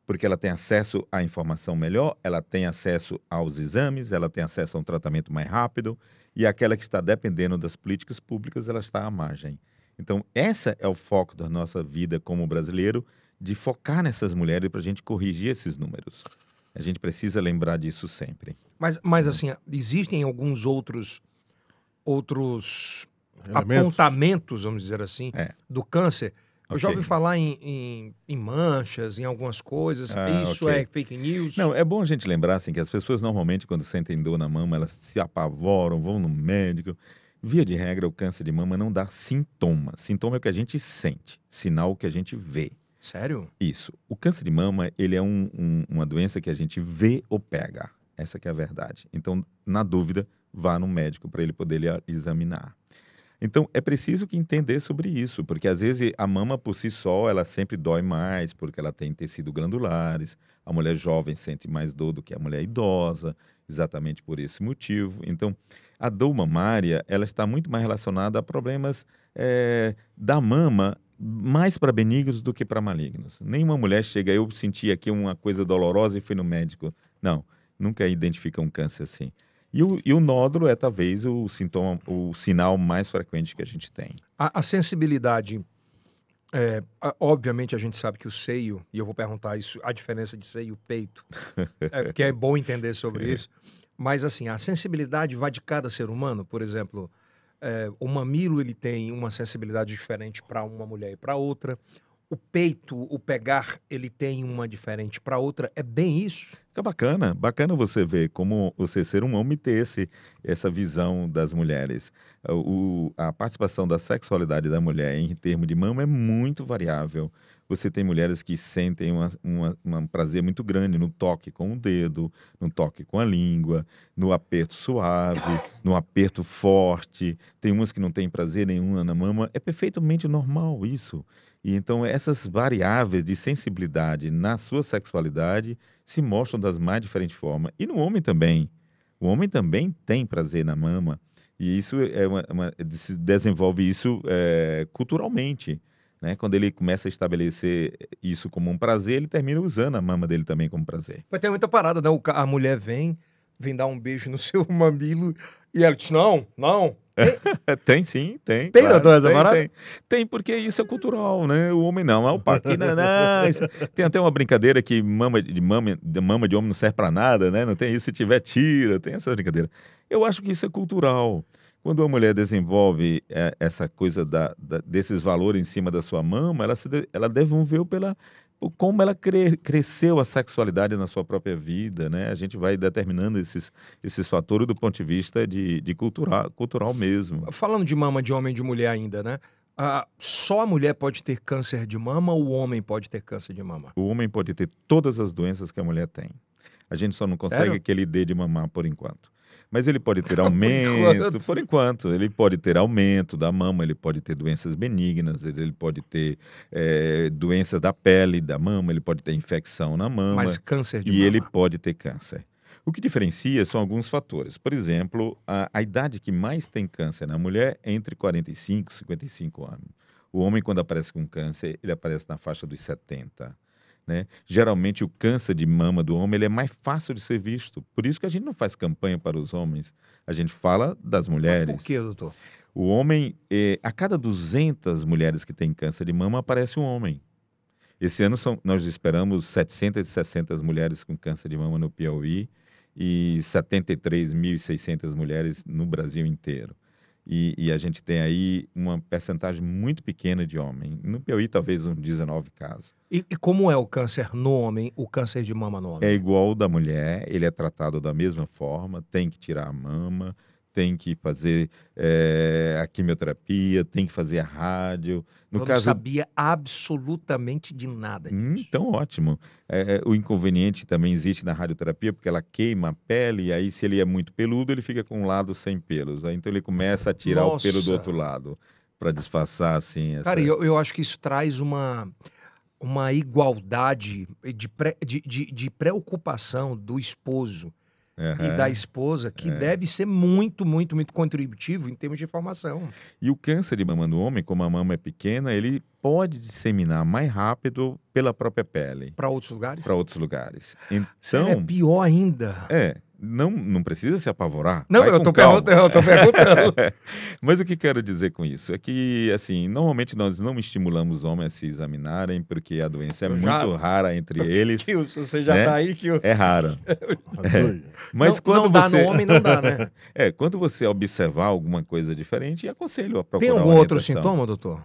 porque ela tem acesso à informação melhor, ela tem acesso aos exames, ela tem acesso a um tratamento mais rápido, e aquela que está dependendo das políticas públicas, ela está à margem. Então, essa é o foco da nossa vida como brasileiro, de focar nessas mulheres para a gente corrigir esses números. A gente precisa lembrar disso sempre. Mas, mas uhum. assim, existem alguns outros outros Elementos. apontamentos, vamos dizer assim, é. do câncer eu já ouvi falar em, em, em, manchas, em algumas coisas. Ah, Isso okay. é fake news? Não, é bom a gente lembrar assim, que as pessoas normalmente, quando sentem dor na mama, elas se apavoram, vão no médico. Via de regra, o câncer de mama não dá sintoma. Sintoma é o que a gente sente, sinal que a gente vê. Sério? Isso. O câncer de mama, ele é um, um, uma doença que a gente vê ou pega. Essa que é a verdade. Então, na dúvida, vá no médico para ele poder lhe examinar. Então, é preciso que entender sobre isso, porque às vezes a mama por si só, ela sempre dói mais, porque ela tem tecido glandulares, a mulher jovem sente mais dor do que a mulher idosa, exatamente por esse motivo. Então, a dor mamária, ela está muito mais relacionada a problemas é, da mama, mais para benignos do que para malignos. Nenhuma mulher chega, eu senti aqui uma coisa dolorosa e fui no médico. Não, nunca identifica um câncer assim. E o, e o nódulo é talvez o sintoma, o sinal mais frequente que a gente tem. A, a sensibilidade, é, a, obviamente a gente sabe que o seio, e eu vou perguntar isso, a diferença de seio e peito, <laughs> é, que é bom entender sobre é. isso, mas assim, a sensibilidade vai de cada ser humano, por exemplo, é, o mamilo ele tem uma sensibilidade diferente para uma mulher e para outra, o peito, o pegar, ele tem uma diferente para outra. É bem isso? É bacana, bacana você ver como você ser um homem ter esse, essa visão das mulheres. O, a participação da sexualidade da mulher em termos de mama é muito variável. Você tem mulheres que sentem uma, uma, um prazer muito grande no toque com o dedo, no toque com a língua, no aperto suave, <coughs> no aperto forte. Tem umas que não têm prazer nenhum na mama. É perfeitamente normal isso. E então essas variáveis de sensibilidade na sua sexualidade se mostram das mais diferentes formas. E no homem também. O homem também tem prazer na mama. E isso é uma, uma, se desenvolve isso é, culturalmente. Né? Quando ele começa a estabelecer isso como um prazer, ele termina usando a mama dele também como prazer. Mas tem muita parada, né? a mulher vem, vem dar um beijo no <laughs> seu mamilo e ela diz: Não, não, <laughs> Tem, sim, tem. Tem, claro, doutor, tem, tem, tem, porque isso é cultural, né? O homem não, é o parque. Não, não, tem até uma brincadeira que mama de, mama, de mama de homem não serve para nada, né? Não tem isso, se tiver, tira. Tem essa brincadeira. Eu acho que isso é cultural. Quando uma mulher desenvolve é, essa coisa da, da, desses valores em cima da sua mama, ela, se de, ela devolveu pela, como ela cre cresceu a sexualidade na sua própria vida, né? A gente vai determinando esses, esses fatores do ponto de vista de, de cultural, cultural mesmo. Falando de mama de homem e de mulher ainda, né? Ah, só a mulher pode ter câncer de mama ou o homem pode ter câncer de mama? O homem pode ter todas as doenças que a mulher tem. A gente só não consegue Sério? que ele dê de mamar por enquanto. Mas ele pode ter <laughs> aumento, por, enquanto. ele pode ter aumento da mama, ele pode ter doenças benignas, ele pode ter é, doença da pele da mama, ele pode ter infecção na mama. Mas câncer de e mama. E ele pode ter câncer. O que diferencia são alguns fatores. Por exemplo, a, a idade que mais tem câncer na mulher é entre 45 e 55 anos. O homem, quando aparece com câncer, ele aparece na faixa dos 70. Né? Geralmente o câncer de mama do homem ele é mais fácil de ser visto. Por isso que a gente não faz campanha para os homens. A gente fala das mulheres. Mas por que, doutor? O homem, eh, a cada 200 mulheres que têm câncer de mama, aparece um homem. Esse ano são, nós esperamos 760 mulheres com câncer de mama no Piauí e 73.600 mulheres no Brasil inteiro. E, e, a gente tem aí uma percentagem muito pequena de homem. No Piauí, talvez uns 19 casos. E, e, como é o câncer no homem, o câncer de mama no homem? É igual ao da mulher, ele é tratado da mesma forma, tem que tirar a mama, tem que fazer é, a quimioterapia, tem que fazer a rádio. No eu caso... não sabia absolutamente de nada disso. Então, ótimo. É, é, o inconveniente também existe na radioterapia, porque ela queima a pele, e aí se ele é muito peludo, ele fica com um lado sem pelos. Aí, então ele começa a tirar Nossa. o pelo do outro lado, para disfarçar assim. Essa... Cara, eu, eu acho que isso traz uma uma igualdade de, pré, de, de, de, preocupação do esposo uhum. e da esposa, que é. deve ser muito, muito, muito contributivo em termos de formação. E o câncer de mama no homem, como a mama é pequena, ele pode disseminar mais rápido pela própria pele. Para outros lugares? Para outros lugares. Então. Sério, é então pior ainda. É. Não, não precisa se apavorar. Não, eu tô, <laughs> eu tô, perguntando. <laughs> Mas o que quero dizer com isso? É que, assim, normalmente nós não estimulamos homens a se examinarem, porque a doença é já... muito rara entre <laughs> eles. Que você já né? tá aí que é eu... É rara. é. Mas não, quando não dá no homem, não dá, né? é, quando você observar alguma coisa diferente, aconselho a procurar Tem algum outro sintoma, doutor?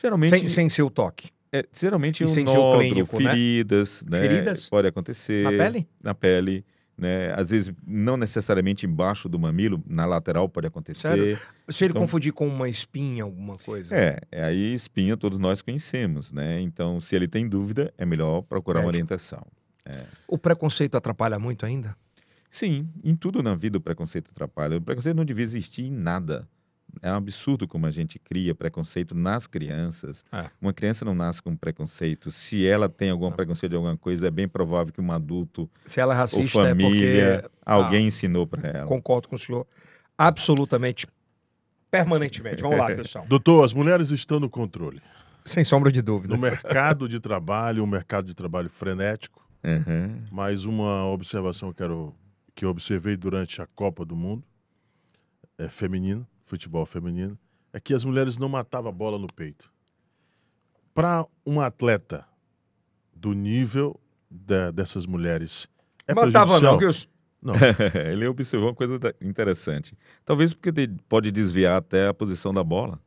Geralmente... Sem, sem toque. É, geralmente e um nódulo, clínico, né? feridas, né? Feridas? Pode acontecer. Na pele? Na pele né? Às vezes, não necessariamente embaixo do mamilo, na lateral pode acontecer. Sério? Se ele então, confundir com uma espinha, alguma coisa? É, é, aí espinha todos nós conhecemos, né? Então, se ele tem dúvida, é melhor procurar Médico. uma orientação. É. O preconceito atrapalha muito ainda? Sim, em tudo na vida o preconceito atrapalha. O preconceito não devia existir em nada. É um absurdo como a gente cria preconceito nas crianças. É. Uma criança não nasce com preconceito. Se ela tem algum é. preconceito de alguma coisa, é bem provável que um adulto Se ela é racista, ou família, é porque... Ah, alguém ah, ensinou para ela. Concordo com o senhor. Absolutamente, permanentemente. Vamos lá, pessoal. <laughs> Doutor, as mulheres estão no controle. Sem sombra de dúvida. No mercado de trabalho, um mercado de trabalho frenético. Uhum. Mais uma observação que eu, quero, que eu observei durante a Copa do Mundo é feminina futebol feminino, é que as mulheres não matavam a bola no peito. Para um atleta do nível da, dessas mulheres, é Matava não, que não. <laughs> Ele observou uma coisa interessante. Talvez porque pode desviar até a posição da bola.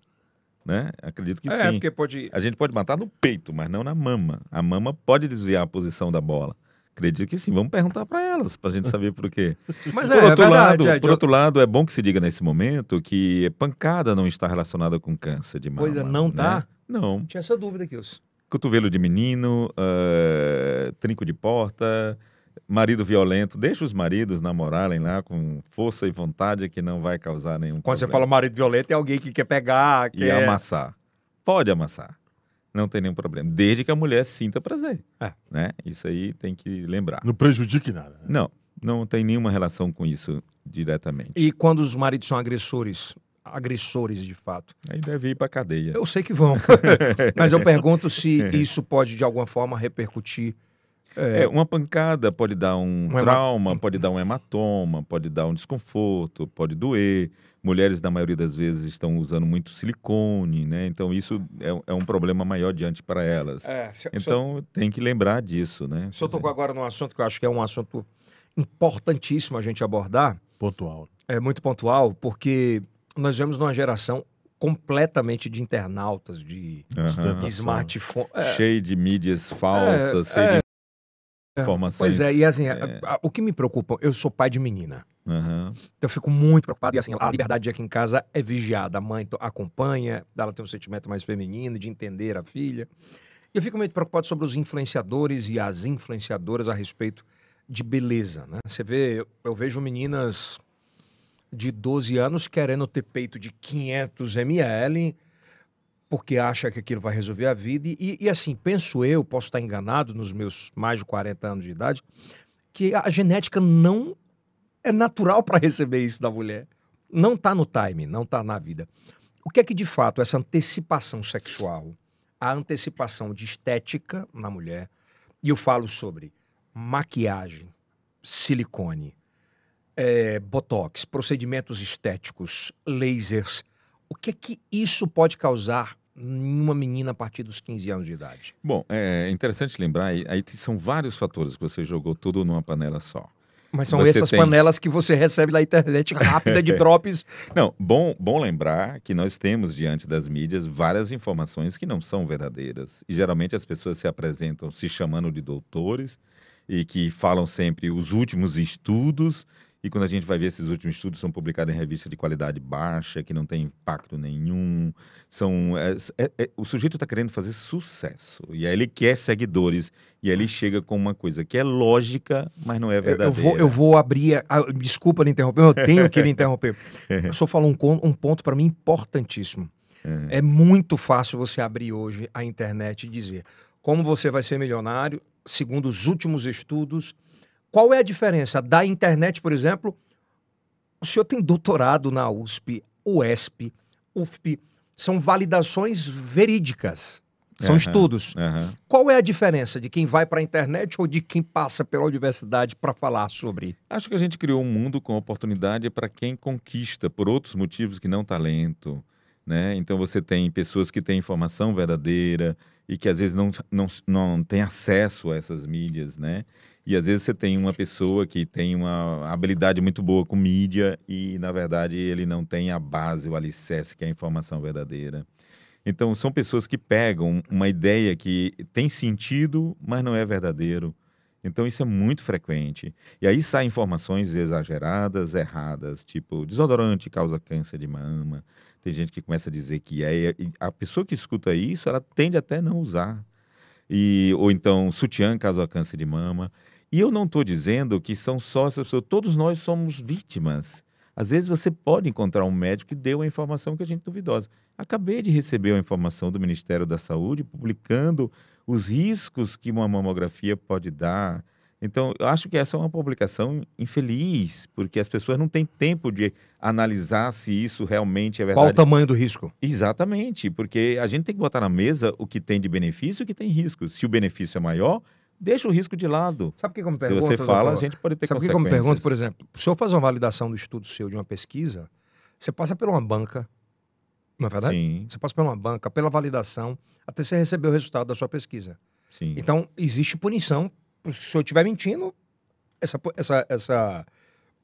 Né? Acredito que é, sim. Porque pode... A gente pode matar no peito, mas não na mama. A mama pode desviar a posição da bola. Acredito que sim. Vamos perguntar para elas, para a gente saber por quê. <laughs> Mas por é, é outro é verdade, lado, é, por eu... outro lado, é bom que se diga nesse momento que pancada não está relacionada com câncer de é, mama. Coisa não né? tá? Não. Tinha essa dúvida, os Cotovelo de menino, uh, trinco de porta, marido violento, deixa os maridos namorarem lá com força e vontade que não vai causar nenhum Quando problema. você fala marido violento, é alguém que quer pegar, quer... E amassar. Pode amassar não tem nenhum problema. Desde que a mulher sinta prazer. É. Né? Isso aí tem que lembrar. Não prejudique nada. Né? Não, não tem nenhuma relação com isso diretamente. E quando os maridos são agressores, agressores de fato. Aí deve ir para cadeia. Eu sei que vão. <laughs> Mas eu pergunto se <laughs> isso pode de alguma forma repercutir é. uma pancada pode dar um, um trauma, pode dar um hematoma, pode dar um desconforto, pode doer. Mulheres, na maioria das vezes, estão usando muito silicone, né? Então, isso é, é um problema maior diante para elas. É, se, então, se, tem que lembrar disso, né? O tocou agora num assunto que eu acho que é um assunto importantíssimo a gente abordar. Pontual. É muito pontual, porque nós vemos numa geração completamente de internautas, de, uhum. de smartphone. É, cheio de mídias é, falsas, é, cheio é, de é. formações. Pois é, e assim, é... A, a, o que me preocupa, eu sou pai de menina. Uhum. Então eu fico muito preocupado. E assim, a liberdade aqui em casa é vigiada. A mãe acompanha, ela tem um sentimento mais feminino de entender a filha. E eu fico muito preocupado sobre os influenciadores e as influenciadoras a respeito de beleza, né? Você vê, eu, eu vejo meninas de 12 anos querendo ter peito de 500 ml porque acha que aquilo vai resolver a vida. E, e, assim, penso eu, posso estar enganado nos meus mais de 40 anos de idade, que a genética não é natural para receber isso da mulher. Não está no time, não está na vida. O que é que de fato essa antecipação sexual, a antecipação de estética na mulher, e eu falo sobre maquiagem, silicone, é, botox, procedimentos estéticos, lasers o que é que isso pode causar em uma menina a partir dos 15 anos de idade? Bom, é, é interessante lembrar, aí são vários fatores que você jogou tudo numa panela só. Mas são você essas tem... panelas que você recebe da internet rápida de <laughs> drops. Não, bom, bom lembrar que nós temos diante das mídias várias informações que não são verdadeiras. E geralmente as pessoas se apresentam se chamando de doutores e que falam sempre os últimos estudos e quando a gente vai ver esses últimos estudos, são publicados em revista de qualidade baixa, que não tem impacto nenhum. São, é, é, é, o sujeito está querendo fazer sucesso. E aí ele quer seguidores. E aí ele chega com uma coisa que é lógica, mas não é verdadeira. Eu, vou, eu vou abrir. A, a, desculpa lhe interromper, eu tenho que lhe interromper. <laughs> O senhor falou um, um ponto para mim importantíssimo. É. é muito fácil você abrir hoje a internet e dizer como você vai ser milionário, segundo os últimos estudos qual é a diferença da internet, por exemplo? O senhor tem doutorado na USP, UESP, UFP. São validações verídicas. São uhum, estudos. Uhum. Qual é a diferença de quem vai para a internet ou de quem passa pela universidade para falar sobre? Acho que a gente criou um mundo com oportunidade para quem conquista por outros motivos que não talento. Né? Então você tem pessoas que têm informação verdadeira e que às vezes não, não, não têm acesso a essas mídias. Né? E às vezes você tem uma pessoa que tem uma habilidade muito boa com mídia e, na verdade, ele não tem a base, o alicerce, que é a informação verdadeira. Então, são pessoas que pegam uma ideia que tem sentido, mas não é verdadeiro. Então, isso é muito frequente. E aí saem informações exageradas, erradas, tipo desodorante causa câncer de mama. Tem gente que começa a dizer que é. a pessoa que escuta isso, ela tende até a não usar. E, ou então, sutiã causa câncer de mama. E eu não estou dizendo que são só essas pessoas, todos nós somos vítimas. Às vezes você pode encontrar um médico que deu a informação que a gente duvidosa. Acabei de receber a informação do Ministério da Saúde publicando os riscos que uma mamografia pode dar. Então, eu acho que essa é uma publicação infeliz, porque as pessoas não têm tempo de analisar se isso realmente é verdade. Qual o tamanho do risco? Exatamente, porque a gente tem que botar na mesa o que tem de benefício e o que tem risco. Se o benefício é maior, deixa o risco de lado. Sabe que como pergunta, Se você fala, doutor, a gente pode ter sabe consequências. Sabe que como pergunta, por exemplo, se eu fazer uma validação do estudo seu de uma pesquisa, você passa por uma banca, não é verdade? Sim. Você passa por uma banca, pela validação, até você receber o resultado da sua pesquisa. Sim. Então, existe punição. Se eu estiver mentindo, essa, essa, essa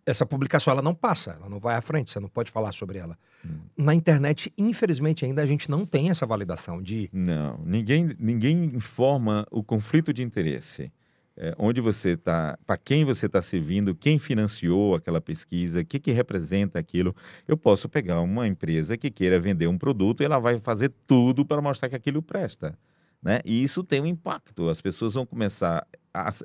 essa publicação ela não passa, ela não vai à frente, você não pode falar sobre ela. Hum. Na internet, infelizmente, ainda a gente não tem essa validação de. Não, ninguém, ninguém informa o conflito de interesse. É, onde você está, para quem você está servindo, quem financiou aquela pesquisa, o que, que representa aquilo. Eu posso pegar uma empresa que queira vender um produto e ela vai fazer tudo para mostrar que aquilo presta. Né? E isso tem um impacto. As pessoas vão começar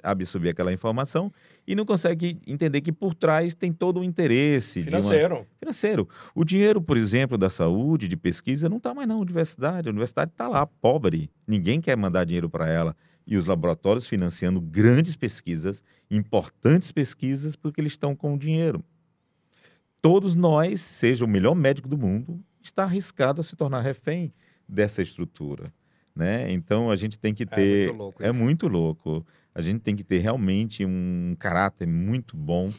absorver aquela informação e não consegue entender que por trás tem todo o interesse financeiro. Uma... Financeiro. O dinheiro, por exemplo, da saúde, de pesquisa, não está mais na universidade. A universidade está lá, pobre. Ninguém quer mandar dinheiro para ela. E os laboratórios financiando grandes pesquisas, importantes pesquisas, porque eles estão com o dinheiro. Todos nós, seja o melhor médico do mundo, está arriscado a se tornar refém dessa estrutura. Né? Então a gente tem que é ter. É muito louco. É muito louco a gente tem que ter realmente um caráter muito bom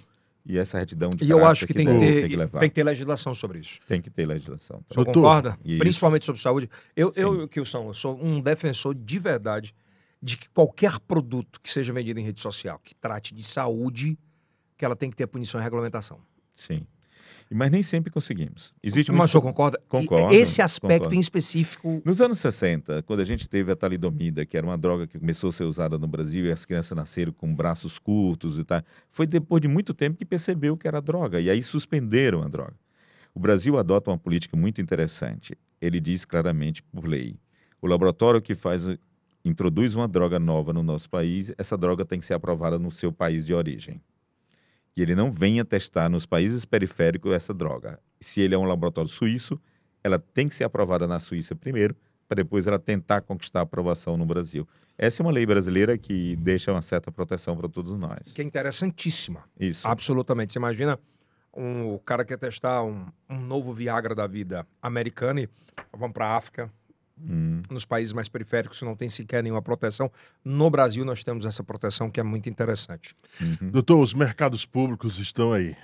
e essa retidão de E eu acho que, que tem, que ter, tem, que tem, que ter, legislação sobre isso. Tem que ter legislação. Tá? concorda? Isso. Principalmente sobre saúde. Eu, eu, Kilson, eu sou um defensor de verdade de que qualquer produto que seja vendido em rede social que trate de saúde, que ela tem que ter punição e regulamentação. Sim. Mas nem sempre conseguimos. Existe Mas o senhor concorda? Concordo. Esse aspecto concordo. em específico. Nos anos 60, quando a gente teve a talidomida, que era uma droga que começou a ser usada no Brasil e as crianças nasceram com braços curtos e tal, foi depois de muito tempo que percebeu que era droga. E aí suspenderam a droga. O Brasil adota uma política muito interessante. Ele diz claramente por lei: o laboratório que faz introduz uma droga nova no nosso país, essa droga tem que ser aprovada no seu país de origem que ele não venha testar nos países periféricos essa droga. Se ele é um laboratório suíço, ela tem que ser aprovada na Suíça primeiro, para depois ela tentar conquistar a aprovação no Brasil. Essa é uma lei brasileira que deixa uma certa proteção para todos nós. Que é interessantíssima. Isso. Absolutamente. Você imagina um, o cara quer testar um, um novo Viagra da vida americano e vamos para a África, Hum. Nos países mais periféricos não tem sequer nenhuma proteção. No Brasil nós temos essa proteção que é muito interessante. Uhum. Doutor, os mercados públicos estão aí.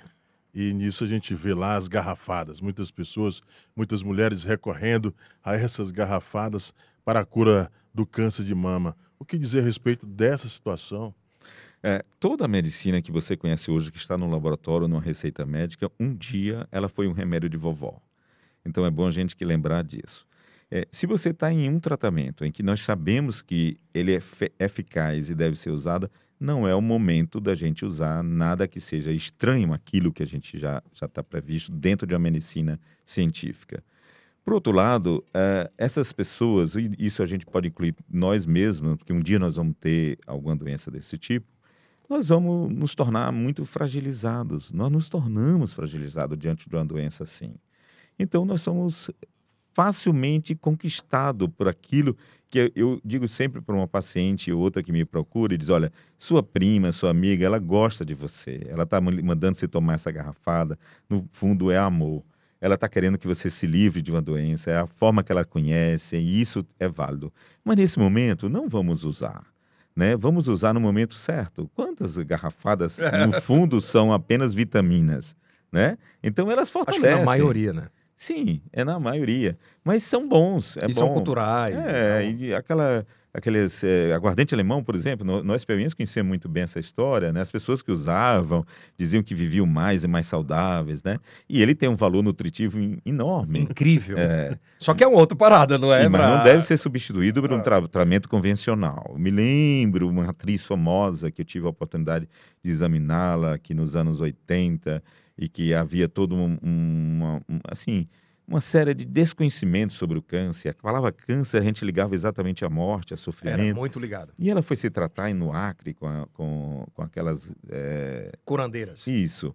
E nisso a gente vê lá as garrafadas. Muitas pessoas, muitas mulheres recorrendo a essas garrafadas para a cura do câncer de mama. O que dizer a respeito dessa situação? É, toda a medicina que você conhece hoje, que está no laboratório, numa receita médica, um dia ela foi um remédio de vovó. Então é bom a gente que lembrar disso. É, se você está em um tratamento em que nós sabemos que ele é eficaz e deve ser usado, não é o momento da gente usar nada que seja estranho aquilo que a gente já está previsto dentro de uma medicina científica. Por outro lado, é, essas pessoas, e isso a gente pode incluir nós mesmos, porque um dia nós vamos ter alguma doença desse tipo, nós vamos nos tornar muito fragilizados. Nós nos tornamos fragilizados diante de uma doença assim. Então, nós somos facilmente conquistado por aquilo que eu digo sempre para uma paciente ou outra que me procura e diz: olha, sua prima, sua amiga, ela gosta de você, ela está mandando você tomar essa garrafada, no fundo é amor. Ela está querendo que você se livre de uma doença, é a forma que ela conhece, e isso é válido. Mas nesse momento, não vamos usar. Né? Vamos usar no momento certo. Quantas garrafadas, no <laughs> fundo, são apenas vitaminas? Né? Então elas fortalecem. Acho que na maioria, né? Sim, é na maioria. Mas são bons. É e bom. são culturais. É, então. e aquela, aqueles é, aguardente alemão, por exemplo, nós peruanos conhecemos muito bem essa história, né? As pessoas que usavam diziam que viviam mais e mais saudáveis, né? E ele tem um valor nutritivo in, enorme. Incrível. É. Só que é uma outra parada, não é? E, mas pra... não deve ser substituído por um ah. tratamento convencional. me lembro uma atriz famosa que eu tive a oportunidade de examiná-la aqui nos anos 80 e que havia todo um, uma, um, assim, uma série de desconhecimentos sobre o câncer. A palavra câncer a gente ligava exatamente à morte, a sofrimento. Era muito ligado. E ela foi se tratar no Acre com, a, com, com aquelas... É... Curandeiras. Isso.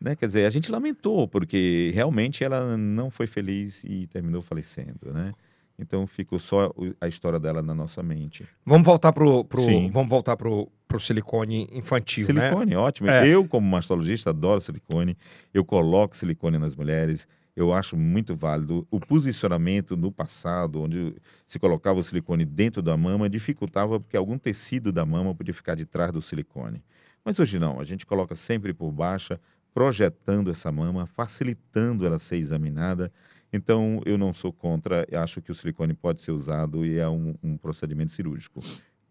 Né? Quer dizer, a gente lamentou, porque realmente ela não foi feliz e terminou falecendo, né? Então ficou só a história dela na nossa mente. Vamos voltar pro, pro vamos voltar pro, pro silicone infantil, né? Silicone, né? ótimo. É. Eu como mastologista adoro silicone. Eu coloco silicone nas mulheres. Eu acho muito válido o posicionamento no passado, onde se colocava o silicone dentro da mama, dificultava porque algum tecido da mama podia ficar de trás do silicone. Mas hoje não, a gente coloca sempre por baixa, projetando essa mama, facilitando ela ser examinada então, eu não sou contra, acho que o silicone pode ser usado e é um, um procedimento cirúrgico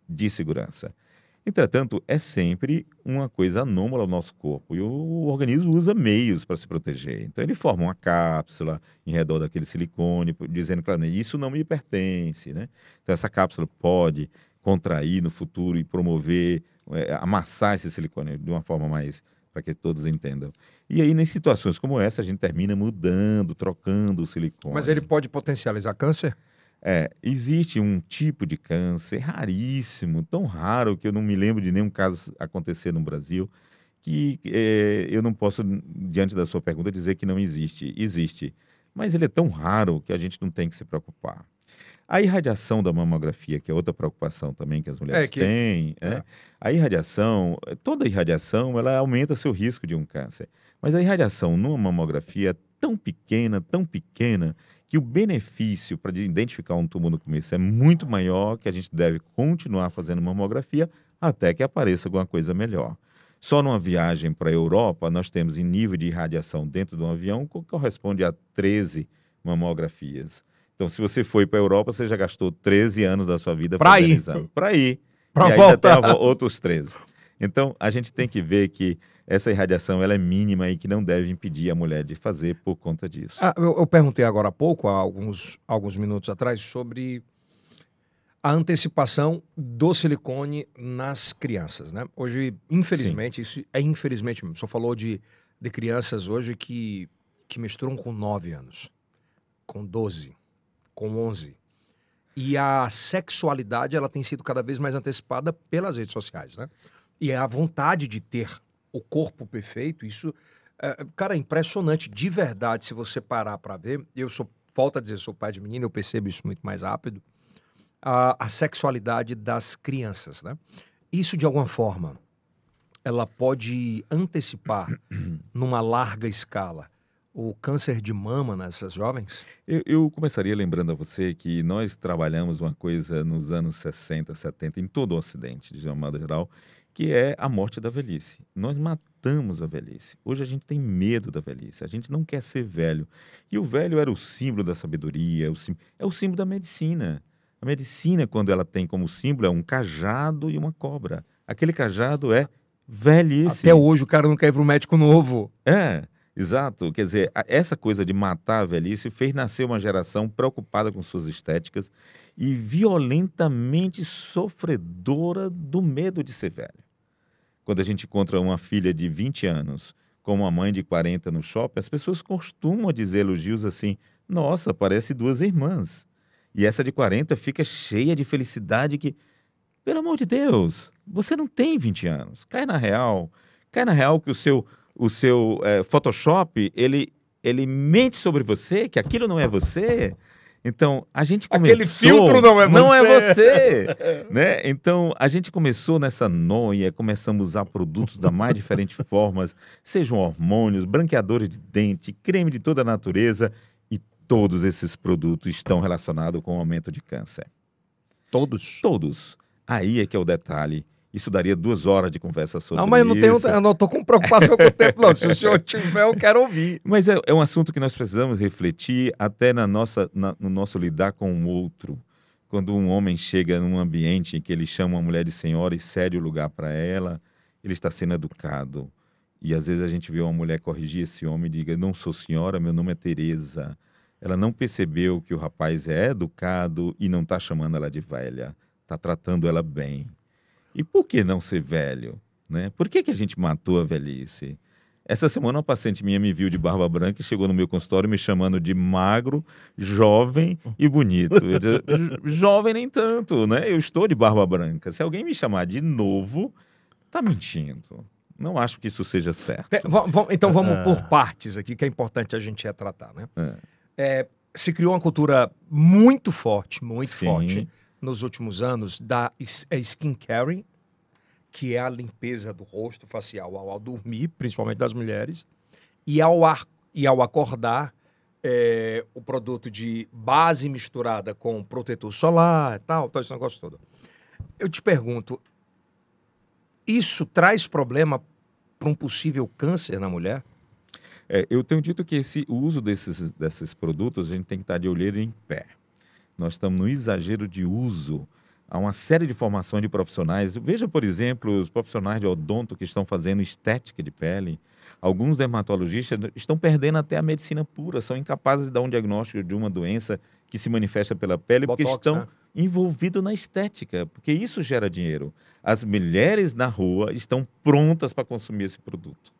de segurança. Entretanto, é sempre uma coisa anômala ao nosso corpo e o organismo usa meios para se proteger. Então, ele forma uma cápsula em redor daquele silicone, dizendo claramente: isso não me pertence. Né? Então, essa cápsula pode contrair no futuro e promover, é, amassar esse silicone de uma forma mais para que todos entendam. E aí, em situações como essa, a gente termina mudando, trocando o silicone. Mas ele pode potencializar câncer? É, existe um tipo de câncer raríssimo, tão raro que eu não me lembro de nenhum caso acontecer no Brasil, que é, eu não posso, diante da sua pergunta, dizer que não existe. Existe. Mas ele é tão raro que a gente não tem que se preocupar. A irradiação da mamografia, que é outra preocupação também que as mulheres é que... É- têm, é. É. a irradiação, eh, toda irradiação, ela aumenta seu risco de um câncer. Mas a irradiação numa mamografia é tão pequena, tão pequena, que o benefício para identificar um tumor no começo é muito maior, que a gente deve continuar fazendo mamografia até que apareça alguma coisa melhor. Só numa viagem para a Europa, nós temos em nível de irradiação dentro de um avião que corresponde a 13 mamografias. Então, se você foi para a Europa, você já gastou 13 anos da sua vida para ir. Para ir. <laughs> Para voltar. Vo outros 13. Então, a gente tem que ver que essa irradiação ela é mínima e que não deve impedir a mulher de fazer por conta disso. Ah, eu, eu, perguntei agora há pouco, há alguns, alguns minutos atrás, sobre a antecipação do silicone nas crianças, né? Hoje, infelizmente, Sim. isso é infelizmente mesmo. Só falou de, de crianças hoje que, que misturam com 9 anos, com 12 com 11. E a sexualidade ela tem sido cada vez mais antecipada pelas redes sociais, né? E é a vontade de ter o corpo perfeito, isso, é, cara, é impressionante de verdade. Se você parar para ver, eu sou, volto a dizer, sou pai de menina, eu percebo isso muito mais rápido. A, a sexualidade das crianças, né? Isso de alguma forma ela pode antecipar numa larga escala o câncer de mama nessas jovens? Eu, eu, começaria lembrando a você que nós trabalhamos uma coisa nos anos 60, 70, em todo o Ocidente, de uma maneira geral, que é a morte da velhice. Nós matamos a velhice. Hoje a gente tem medo da velhice, a gente não quer ser velho. E o velho era o símbolo da sabedoria, o é o símbolo da medicina. A medicina, quando ela tem como símbolo, é um cajado e uma cobra. Aquele cajado é velhice. Até hoje o cara não quer ir para o médico novo. É. Exato, quer dizer, essa coisa de matar a velhice fez nascer uma geração preocupada com suas estéticas e violentamente sofredora do medo de ser velho. Quando a gente encontra uma filha de 20 anos com uma mãe de 40 no shopping, as pessoas costumam dizer elogios assim: nossa, parece duas irmãs. E essa de 40 fica cheia de felicidade que, pelo amor de Deus, você não tem 20 anos. Cai na real. Cai na real que o seu o seu é, Photoshop, ele, ele mente sobre você, que aquilo não é você. Então, a gente começou... Aquele filtro não é você. Não é você, <laughs> né? Então, a gente começou nessa noia, começamos a usar produtos da mais diferentes <laughs> formas, sejam hormônios, branqueadores de dente, creme de toda a natureza, e todos esses produtos estão relacionados com o aumento de câncer. Todos? Todos. Aí é que é o detalhe. Isso daria duas horas de conversa sobre isso. Não, mas eu não, tenho, eu não tô com preocupação com o tempo, não. Se o senhor <laughs> tiver, eu quero ouvir. Mas é, é um assunto que nós precisamos refletir até na nossa, na, no nosso lidar com o outro. Quando um homem chega num ambiente em que ele chama uma mulher de senhora e cede o lugar para ela, ele está sendo educado. E às vezes a gente vê uma mulher corrigir esse homem e diga: Não sou senhora, meu nome é Teresa. Ela não percebeu que o rapaz é educado e não está chamando ela de velha, está tratando ela bem. E por que não ser velho? Né? Por que, que a gente matou a velhice? Essa semana uma paciente minha me viu de barba branca e chegou no meu consultório me chamando de magro, jovem e bonito. Disse, jovem nem tanto, né? Eu estou de barba branca. Se alguém me chamar de novo, tá mentindo. Não acho que isso seja certo. Tem, então é. vamos ah. por partes aqui, que é importante a gente retratar, né? É, é se criou uma cultura muito forte, muito Sim. forte nos últimos anos da é care que é a limpeza do rosto facial ao, ao dormir, principalmente das mulheres, e ao, ar, e ao acordar, é, o produto de base misturada com protetor solar e tal, todo esse negócio todo. Eu te pergunto, isso traz problema para um possível câncer na mulher? É, eu tenho dito que esse o uso desses, desses produtos a gente tem que estar tá de olheiro em pé. Nós estamos no exagero de uso há uma série de formações de profissionais. Veja, por exemplo, os profissionais de odonto que estão fazendo estética de pele. Alguns dermatologistas estão perdendo até a medicina pura, são incapazes de dar um diagnóstico de uma doença que se manifesta pela pele Botox, porque estão né? envolvidos na estética, porque isso gera dinheiro. As mulheres na rua estão prontas para consumir esse produto.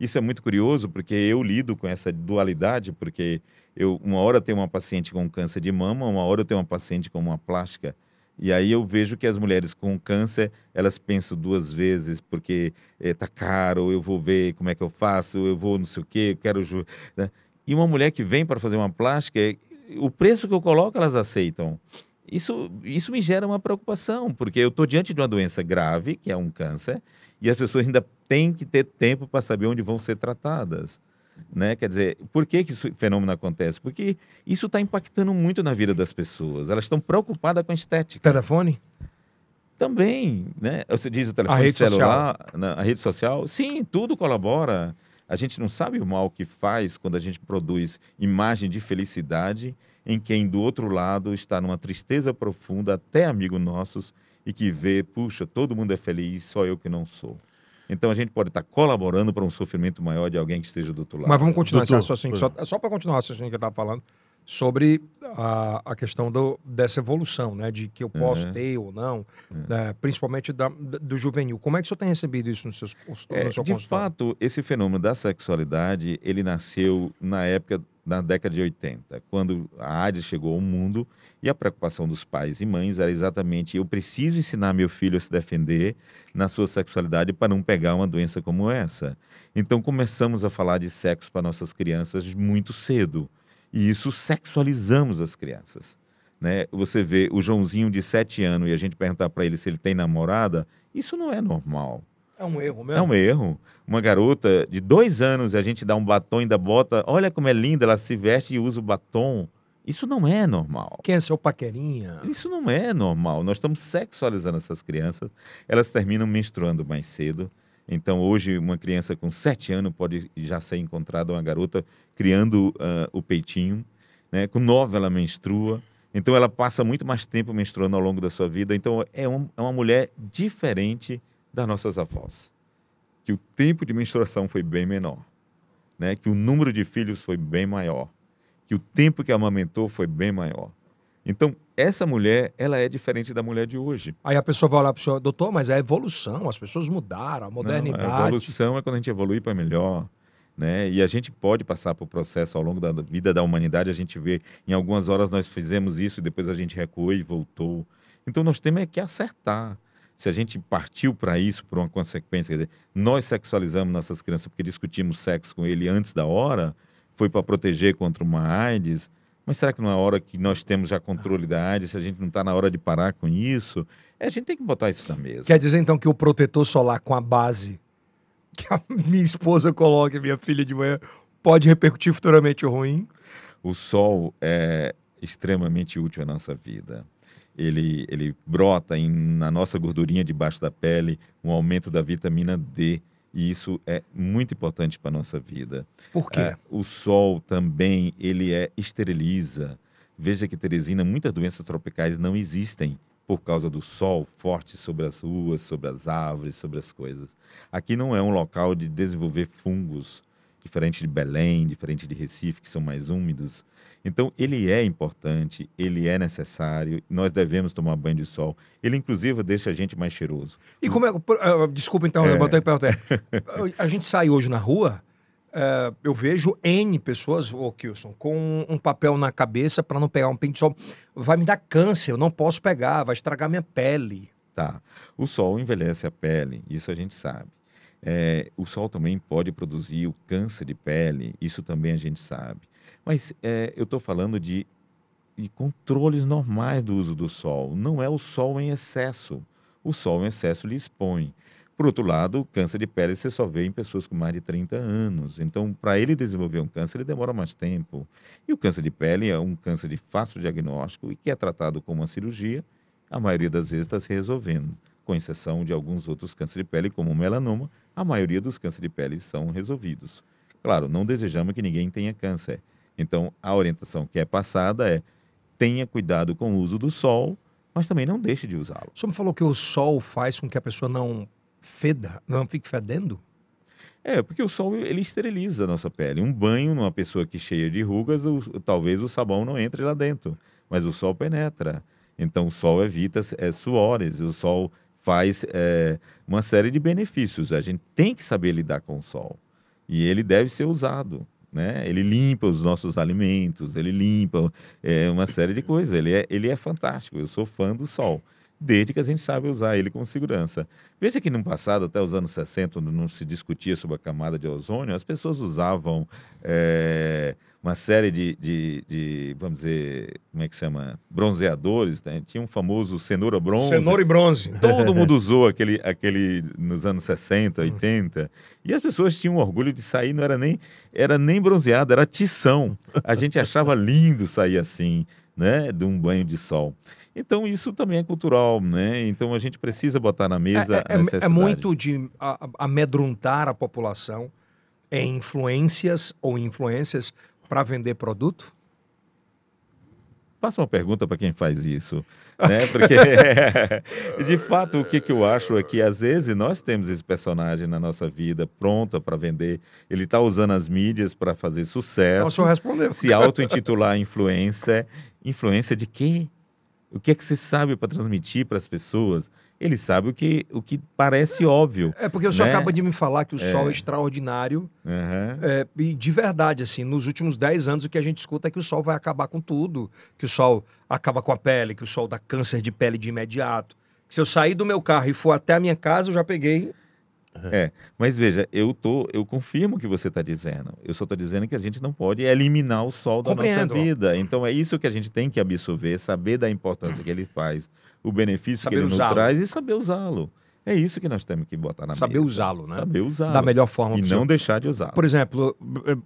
Isso é muito curioso porque eu lido com essa dualidade, porque eu uma hora tenho uma paciente com câncer de mama, uma hora eu tenho uma paciente com uma plástica. E aí eu vejo que as mulheres com câncer, elas pensam duas vezes, porque está eh, caro, eu vou ver como é que eu faço, eu vou não sei o quê, eu quero... Né? E uma mulher que vem para fazer uma plástica, eh, o preço que eu coloco, elas aceitam. Isso, isso me gera uma preocupação, porque eu estou diante de uma doença grave, que é um câncer, e as pessoas ainda têm que ter tempo para saber onde vão ser tratadas. Né? Quer dizer, por que, que esse fenômeno acontece? Porque isso está impactando muito na vida das pessoas. Elas estão preocupadas com a estética. Telefone? Também, né? Você diz o telefone a rede celular, social. Né? Na, a rede social. Sim, tudo colabora. A gente não sabe o mal que faz quando a gente produz imagem de felicidade em quem do outro lado está numa tristeza profunda, até amigos nossos e que vê, puxa, todo mundo é feliz, só eu que não sou. Então a gente pode estar colaborando para um sofrimento maior de alguém que esteja do outro lado. Mas vamos continuar Doutor, esse assim, só, é. só para continuar o raciocínio que eu estava falando, sobre a, a questão do, dessa evolução, né? De que eu posso uhum. ter ou não, uhum. né, principalmente da, do juvenil. Como é que o senhor tem recebido isso nos seus, no seu é, De fato, esse fenômeno da sexualidade, ele nasceu na época na década de 80, quando a AIDS chegou ao mundo e a preocupação dos pais e mães era exatamente eu preciso ensinar meu filho a se defender na sua sexualidade para não pegar uma doença como essa. Então começamos a falar de sexo para nossas crianças muito cedo e isso sexualizamos as crianças. Né? Você vê o Joãozinho de 7 anos e a gente perguntar para ele se ele tem namorada, isso não é normal. É um erro mesmo? É um erro. Uma garota de dois anos, a gente dá um batom e ainda bota. Olha como é linda, ela se veste e usa o batom. Isso não é normal. Quem é seu paquerinha? Isso não é normal. Nós estamos sexualizando essas crianças. Elas terminam menstruando mais cedo. Então, hoje, uma criança com sete anos pode já ser encontrada uma garota criando uh, o peitinho. Né? Com nove ela menstrua. Então, ela passa muito mais tempo menstruando ao longo da sua vida. Então, é, um, é uma mulher diferente das nossas avós. Que o tempo de menstruação foi bem menor, né? que o número de filhos foi bem maior, que o tempo que amamentou foi bem maior. Então, essa mulher, ela é diferente da mulher de hoje. Aí a pessoa vai olhar para o senhor, doutor, mas é a evolução, as pessoas mudaram, a modernidade. Não, a evolução é quando a gente evolui para melhor. Né? E a gente pode passar por processo ao longo da vida da humanidade, a gente vê, em algumas horas nós fizemos isso e depois a gente recuou e voltou. Então nós temos é que acertar se a gente partiu para isso, por uma consequência, quer dizer, nós sexualizamos nossas crianças porque discutimos sexo com ele antes da hora, foi para proteger contra uma AIDS, mas será que não é hora que nós temos já controle da AIDS, se a gente não está na hora de parar com isso? É, a gente tem que botar isso na mesa. Quer dizer, então, que o protetor solar com a base que a minha esposa coloca, minha filha de manhã, pode repercutir futuramente ruim? O sol é extremamente útil à nossa vida ele, ele brota em, na nossa gordurinha debaixo da pele, um aumento da vitamina D. E isso é muito importante para a nossa vida. Por quê? É, o sol também, ele é esteriliza. Veja que, Teresina, muitas doenças tropicais não existem por causa do sol forte sobre as ruas, sobre as árvores, sobre as coisas. Aqui não é um local de desenvolver fungos, diferente de Belém, diferente de Recife, que são mais úmidos. Então, ele é importante, ele é necessário, nós devemos tomar banho de sol. Ele, inclusive, deixa a gente mais cheiroso. E como é. Ah, desculpa, então, é. botar perguntar. <laughs> a gente sai hoje na rua. Eh, eu vejo N pessoas, ô Kilson, com um papel na cabeça para não pegar um pente de sol. Vai me dar câncer, eu não posso pegar, vai estragar minha pele. Tá. O sol envelhece a pele, isso a gente sabe. É, o sol também pode produzir o câncer de pele, isso também a gente sabe. Mas é, eu estou falando de, de controles normais do uso do sol, não é o sol em excesso. O sol em excesso lhe expõe. Por outro lado, câncer de pele você só vê em pessoas com mais de 30 anos. Então, para ele desenvolver um câncer, ele demora mais tempo. E o câncer de pele é um câncer de fácil diagnóstico e que é tratado com uma cirurgia, a maioria das vezes está se resolvendo, com exceção de alguns outros cânceres de pele, como o melanoma, a maioria dos cânceres de pele são resolvidos. Claro, não desejamos que ninguém tenha câncer. Então, a orientação que é passada é tenha cuidado com o uso do sol, mas também não deixe de usá-lo. O senhor me falou que o sol faz com que a pessoa não feda, não fique fedendo? É, porque o sol ele esteriliza a nossa pele. Um banho numa pessoa que cheia de rugas, o, talvez o sabão não entre lá dentro, mas o sol penetra. Então o sol evita é, suores, o sol faz é, uma série de benefícios. A gente tem que saber lidar com o sol e ele deve ser usado. Né? Ele limpa os nossos alimentos, ele limpa é, uma série de coisas. Ele é, ele é fantástico. Eu sou fã do sol desde que a gente sabe usar ele com segurança. Veja que no passado, até os anos 60, quando não se discutia sobre a camada de ozônio, as pessoas usavam é, uma série de, de, de, vamos dizer, como é que chama? Bronzeadores, né? tinha um famoso cenoura bronze. Cenoura e bronze. <laughs> Todo mundo <laughs> usou aquele, aquele nos anos 60, 80, hum. e as pessoas tinham orgulho de sair, não era nem, era nem bronzeado, era tição. A gente achava lindo sair assim né, de um banho de sol. Então isso também é cultural, né? Então a gente precisa botar na mesa é, é, é, é muito de amedrontar a população em influências ou influências para vender produto? Faça uma pergunta para quem faz isso, né? Porque, <laughs> <laughs> de fato, o que, que eu acho é que, às vezes, nós temos esse personagem na nossa vida pronta para vender. Ele está usando as mídias para fazer sucesso. Posso responder. Se auto-intitular influência. Influência de quê? O que é que você sabe para transmitir para as pessoas? ele sabe o que, o que parece é, óbvio. É porque o senhor né? acaba de me falar que o é. sol é extraordinário. Uhum. É, e de verdade, assim, nos últimos 10 anos o que a gente escuta é que o sol vai acabar com tudo. Que o sol acaba com a pele, que o sol dá câncer de pele de imediato. Que se eu sair do meu carro e for até a minha casa, eu já peguei é, mas veja, eu tô, eu confirmo o que você está dizendo. Eu só estou dizendo que a gente não pode eliminar o sol da nossa vida. Então é isso que a gente tem que absorver, saber da importância que ele faz, o benefício saber que ele nos traz e saber usá-lo. É isso que nós temos que botar na Saber mesa. usá-lo, né? Saber usá-lo. Da melhor forma possível. E não deixar de usá-lo. Por exemplo,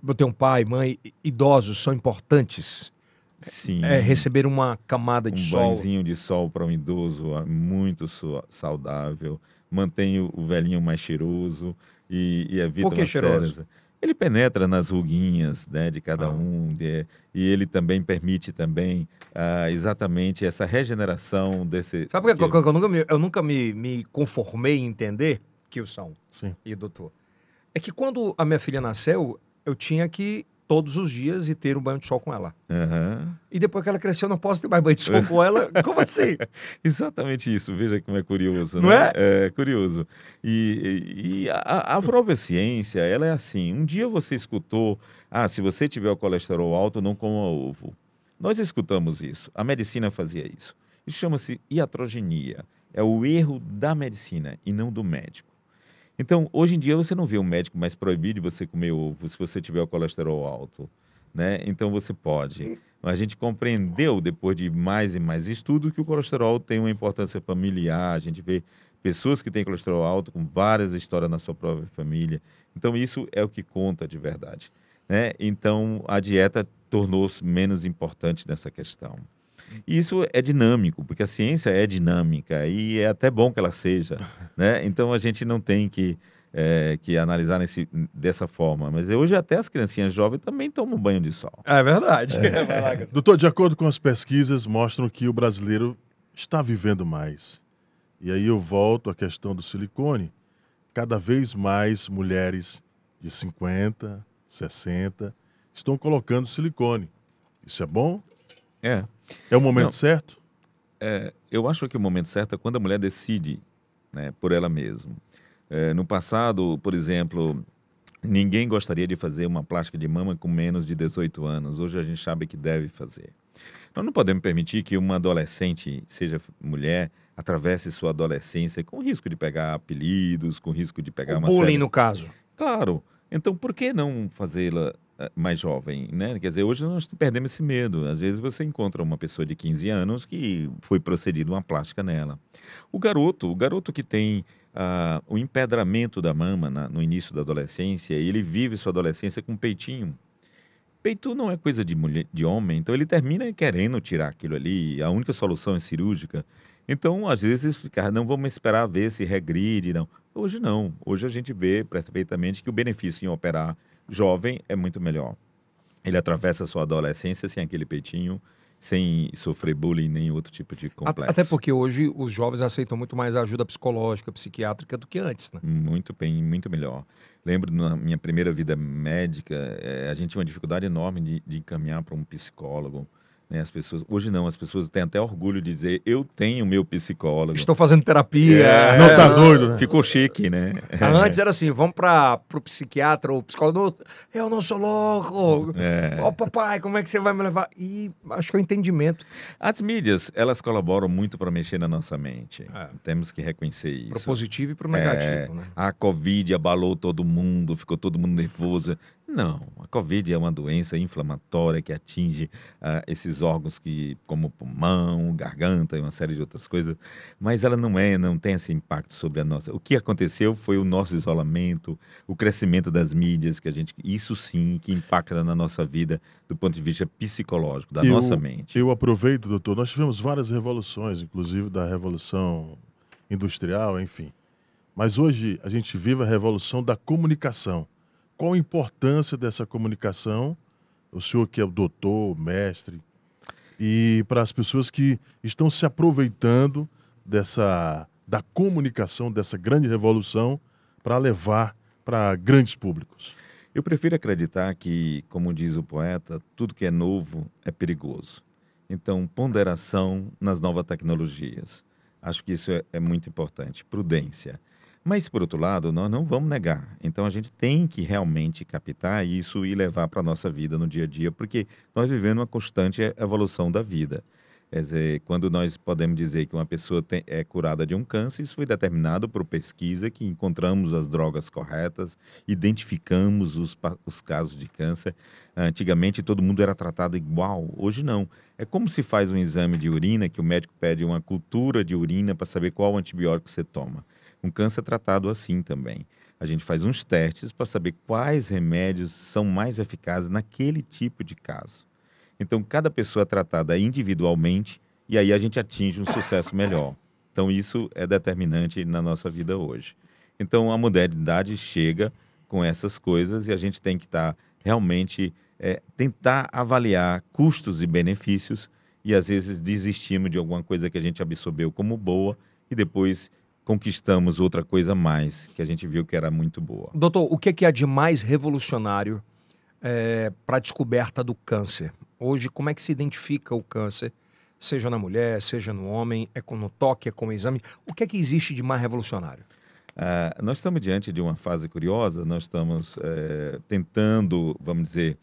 eu tenho um pai, mãe, idosos são importantes. Sim. É, receber uma camada um de sol. Um banzinho de sol para um idoso é muito saudável mantém o velhinho mais cheiroso e, e evita Por que cheiroso? Ele penetra nas ruguinhas né, de cada ah. um de, e ele também permite também ah, exatamente essa regeneração desse... Sabe por que, que... Eu, eu, nunca, me, eu nunca me, me conformei em entender, são, Sim. e doutor? É que quando a minha filha nasceu, eu tinha que todos os dias e ter um banho de sol com ela. Uhum. E depois que ela cresceu, não posso ter mais banho de sol com ela? <laughs> Como assim? Exatamente isso. Veja como é curioso, não né? é? É curioso. E, e a, a, própria ciência, ela é assim. Um dia você escutou, ah, se você tiver o colesterol alto, não coma ovo. Nós escutamos isso. A medicina fazia isso. Isso chama-se iatrogenia. É o erro da medicina e não do médico. Então, hoje em dia você não vê um médico mais proibir de você comer ovo se você tiver o colesterol alto, né? Então você pode. A gente compreendeu depois de mais e mais estudo que o colesterol tem uma importância familiar. A gente vê pessoas que têm colesterol alto com várias histórias na sua própria família. Então isso é o que conta de verdade, né? Então a dieta tornou-se menos importante nessa questão isso é dinâmico, porque a ciência é dinâmica e é até bom que ela seja. <laughs> Né? Então a gente não tem que, é, que analisar nesse, dessa forma. Mas hoje até as criancinhas jovens também tomam banho de sol. É verdade. É. <laughs> Doutor, de acordo com as pesquisas, mostram que o brasileiro está vivendo mais. E aí eu volto à questão do silicone. Cada vez mais mulheres de 50, 60 estão colocando silicone. Isso é bom? É. É o momento Não, certo? É, eu acho que o momento certo é quando a mulher decide né, por ela mesma. É, no passado, por exemplo, ninguém gostaria de fazer uma plástica de mama com menos de 18 anos. Hoje a gente sabe que deve fazer. Nós então, não podemos permitir que uma adolescente, seja mulher, atravesse sua adolescência com risco de pegar apelidos, com risco de pegar o uma bullying série... no caso. Claro, então, por que não fazê-la eh, mais jovem, né? Quer dizer, hoje nós perdemos esse medo. Às vezes você encontra uma pessoa de 15 anos que foi procedida uma plástica nela. O garoto, o garoto que tem ah, o empedramento da mama na, no início da adolescência, ele vive sua adolescência com peitinho. Peito não é coisa de mulher, de homem, então ele termina querendo tirar aquilo ali. A única solução é cirúrgica. Então, às vezes, ficar, ah, não vamos esperar ver se regride, não. Hoje não. Hoje a gente vê perfeitamente que o benefício em operar jovem é muito melhor. Ele atravessa a sua adolescência sem aquele peitinho, sem sofrer bullying nem outro tipo de complexo. Até porque hoje os jovens aceitam muito mais ajuda psicológica, psiquiátrica do que antes, né? Muito bem, muito melhor. Lembro na minha primeira vida médica, eh, a gente tinha uma dificuldade enorme de, de encaminhar para um psicólogo. Né? As pessoas, hoje não, as pessoas têm até orgulho de dizer, eu tenho meu psicólogo. Estou fazendo terapia. É, <laughs> não tá doido. Né? Ficou chique, né? Ah, antes era assim, vamos para o psiquiatra ou psicólogo. eu não sou louco. É. Ó é. oh, papai, como é que você vai me levar? E acho que é o entendimento. As mídias, elas colaboram muito para mexer na nossa mente. É. Temos que reconhecer isso. Pro positivo e pro negativo, é. né? A Covid abalou todo mundo, ficou todo mundo nervoso. Não, a Covid é uma doença inflamatória que atinge uh, esses órgãos que, como pulmão, garganta e uma série de outras coisas, mas ela não é, não tem esse impacto sobre a nossa. O que aconteceu foi o nosso isolamento, o crescimento das mídias que a gente, isso sim, que impacta na nossa vida do ponto de vista psicológico da eu, nossa mente. Eu aproveito, doutor. Nós tivemos várias revoluções, inclusive da revolução industrial, enfim. Mas hoje a gente vive a revolução da comunicação qual a importância dessa comunicação? O senhor que é o doutor, mestre, e para as pessoas que estão se aproveitando dessa da comunicação dessa grande revolução para levar para grandes públicos. Eu prefiro acreditar que, como diz o poeta, tudo que é novo é perigoso. Então, ponderação nas novas tecnologias. Acho que isso é, é muito importante. Prudência. Mas, por outro lado, nós não vamos negar. Então, a gente tem que realmente captar isso e levar para a nossa vida no dia a dia, porque nós vivemos uma constante evolução da vida. Quer dizer, quando nós podemos dizer que uma pessoa tem, é curada de um câncer, isso foi determinado por pesquisa que encontramos as drogas corretas, identificamos os, os casos de câncer. Antigamente todo mundo era tratado igual, hoje não. É como se faz um exame de urina, que o médico pede uma cultura de urina para saber qual antibiótico você toma. Um câncer tratado assim também. A gente faz uns testes para saber quais remédios são mais eficazes naquele tipo de caso. Então, cada pessoa é tratada individualmente e aí a gente atinge um sucesso melhor. Então, isso é determinante na nossa vida hoje. Então, a modernidade chega com essas coisas e a gente tem que estar tá realmente é, tentar avaliar custos e benefícios e às vezes desistimos de alguma coisa que a gente absorveu como boa e depois conquistamos outra coisa mais que a gente viu que era muito boa. Doutor, o que, é que há de mais revolucionário é, eh, para a descoberta do câncer? Hoje, como é que se identifica o câncer, seja na mulher, seja no homem, é com, no toque, é com o exame? O que é que existe de mais revolucionário? Ah, nós estamos diante de uma fase curiosa, nós estamos eh, tentando, vamos dizer,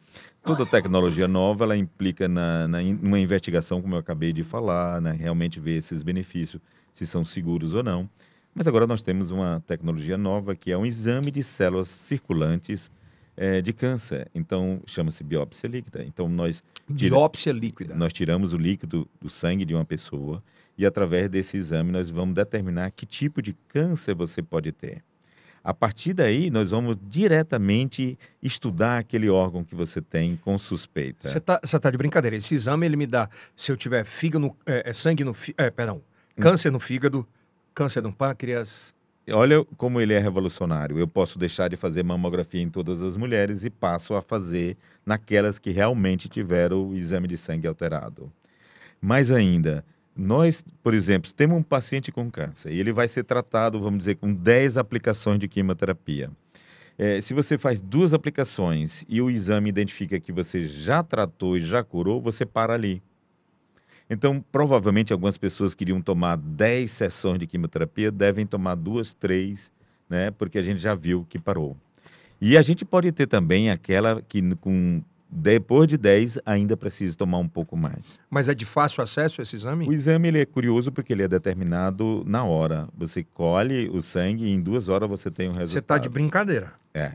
toda tecnologia nova ela implica na, na, numa investigação, como eu acabei de falar, né, realmente ver esses benefícios, se são seguros ou não. Mas agora nós temos uma tecnologia nova que é um exame de células circulantes é, de câncer. Então chama-se biópsia líquida. Então nós tira... biópsia líquida. Nós tiramos o líquido do sangue de uma pessoa e através desse exame nós vamos determinar que tipo de câncer você pode ter. A partir daí, nós vamos diretamente estudar aquele órgão que você tem com suspeita. Você está tá de brincadeira. Esse exame, ele me dá, se eu tiver fígado, é, é sangue no... É, perdão, hum. câncer no fígado, câncer no pâncreas. Olha como ele é revolucionário. Eu posso deixar de fazer mamografia em todas as mulheres e passo a fazer naquelas que realmente tiveram o exame de sangue alterado. Mais ainda, nós, por exemplo, temos um paciente com câncer e ele vai ser tratado, vamos dizer, com 10 aplicações de quimioterapia. É, se você faz duas aplicações e o exame identifica que você já tratou e já curou, você para ali. Então, provavelmente, algumas pessoas que iriam tomar 10 sessões de quimioterapia devem tomar duas, três, né? Porque a gente já viu que parou. E a gente pode ter também aquela que com depois de 10 ainda precisa tomar um pouco mais. Mas é de fácil acesso esse exame? O exame ele é curioso porque ele é determinado na hora. Você colhe o sangue e em duas horas você tem o um resultado. Você está de brincadeira. É.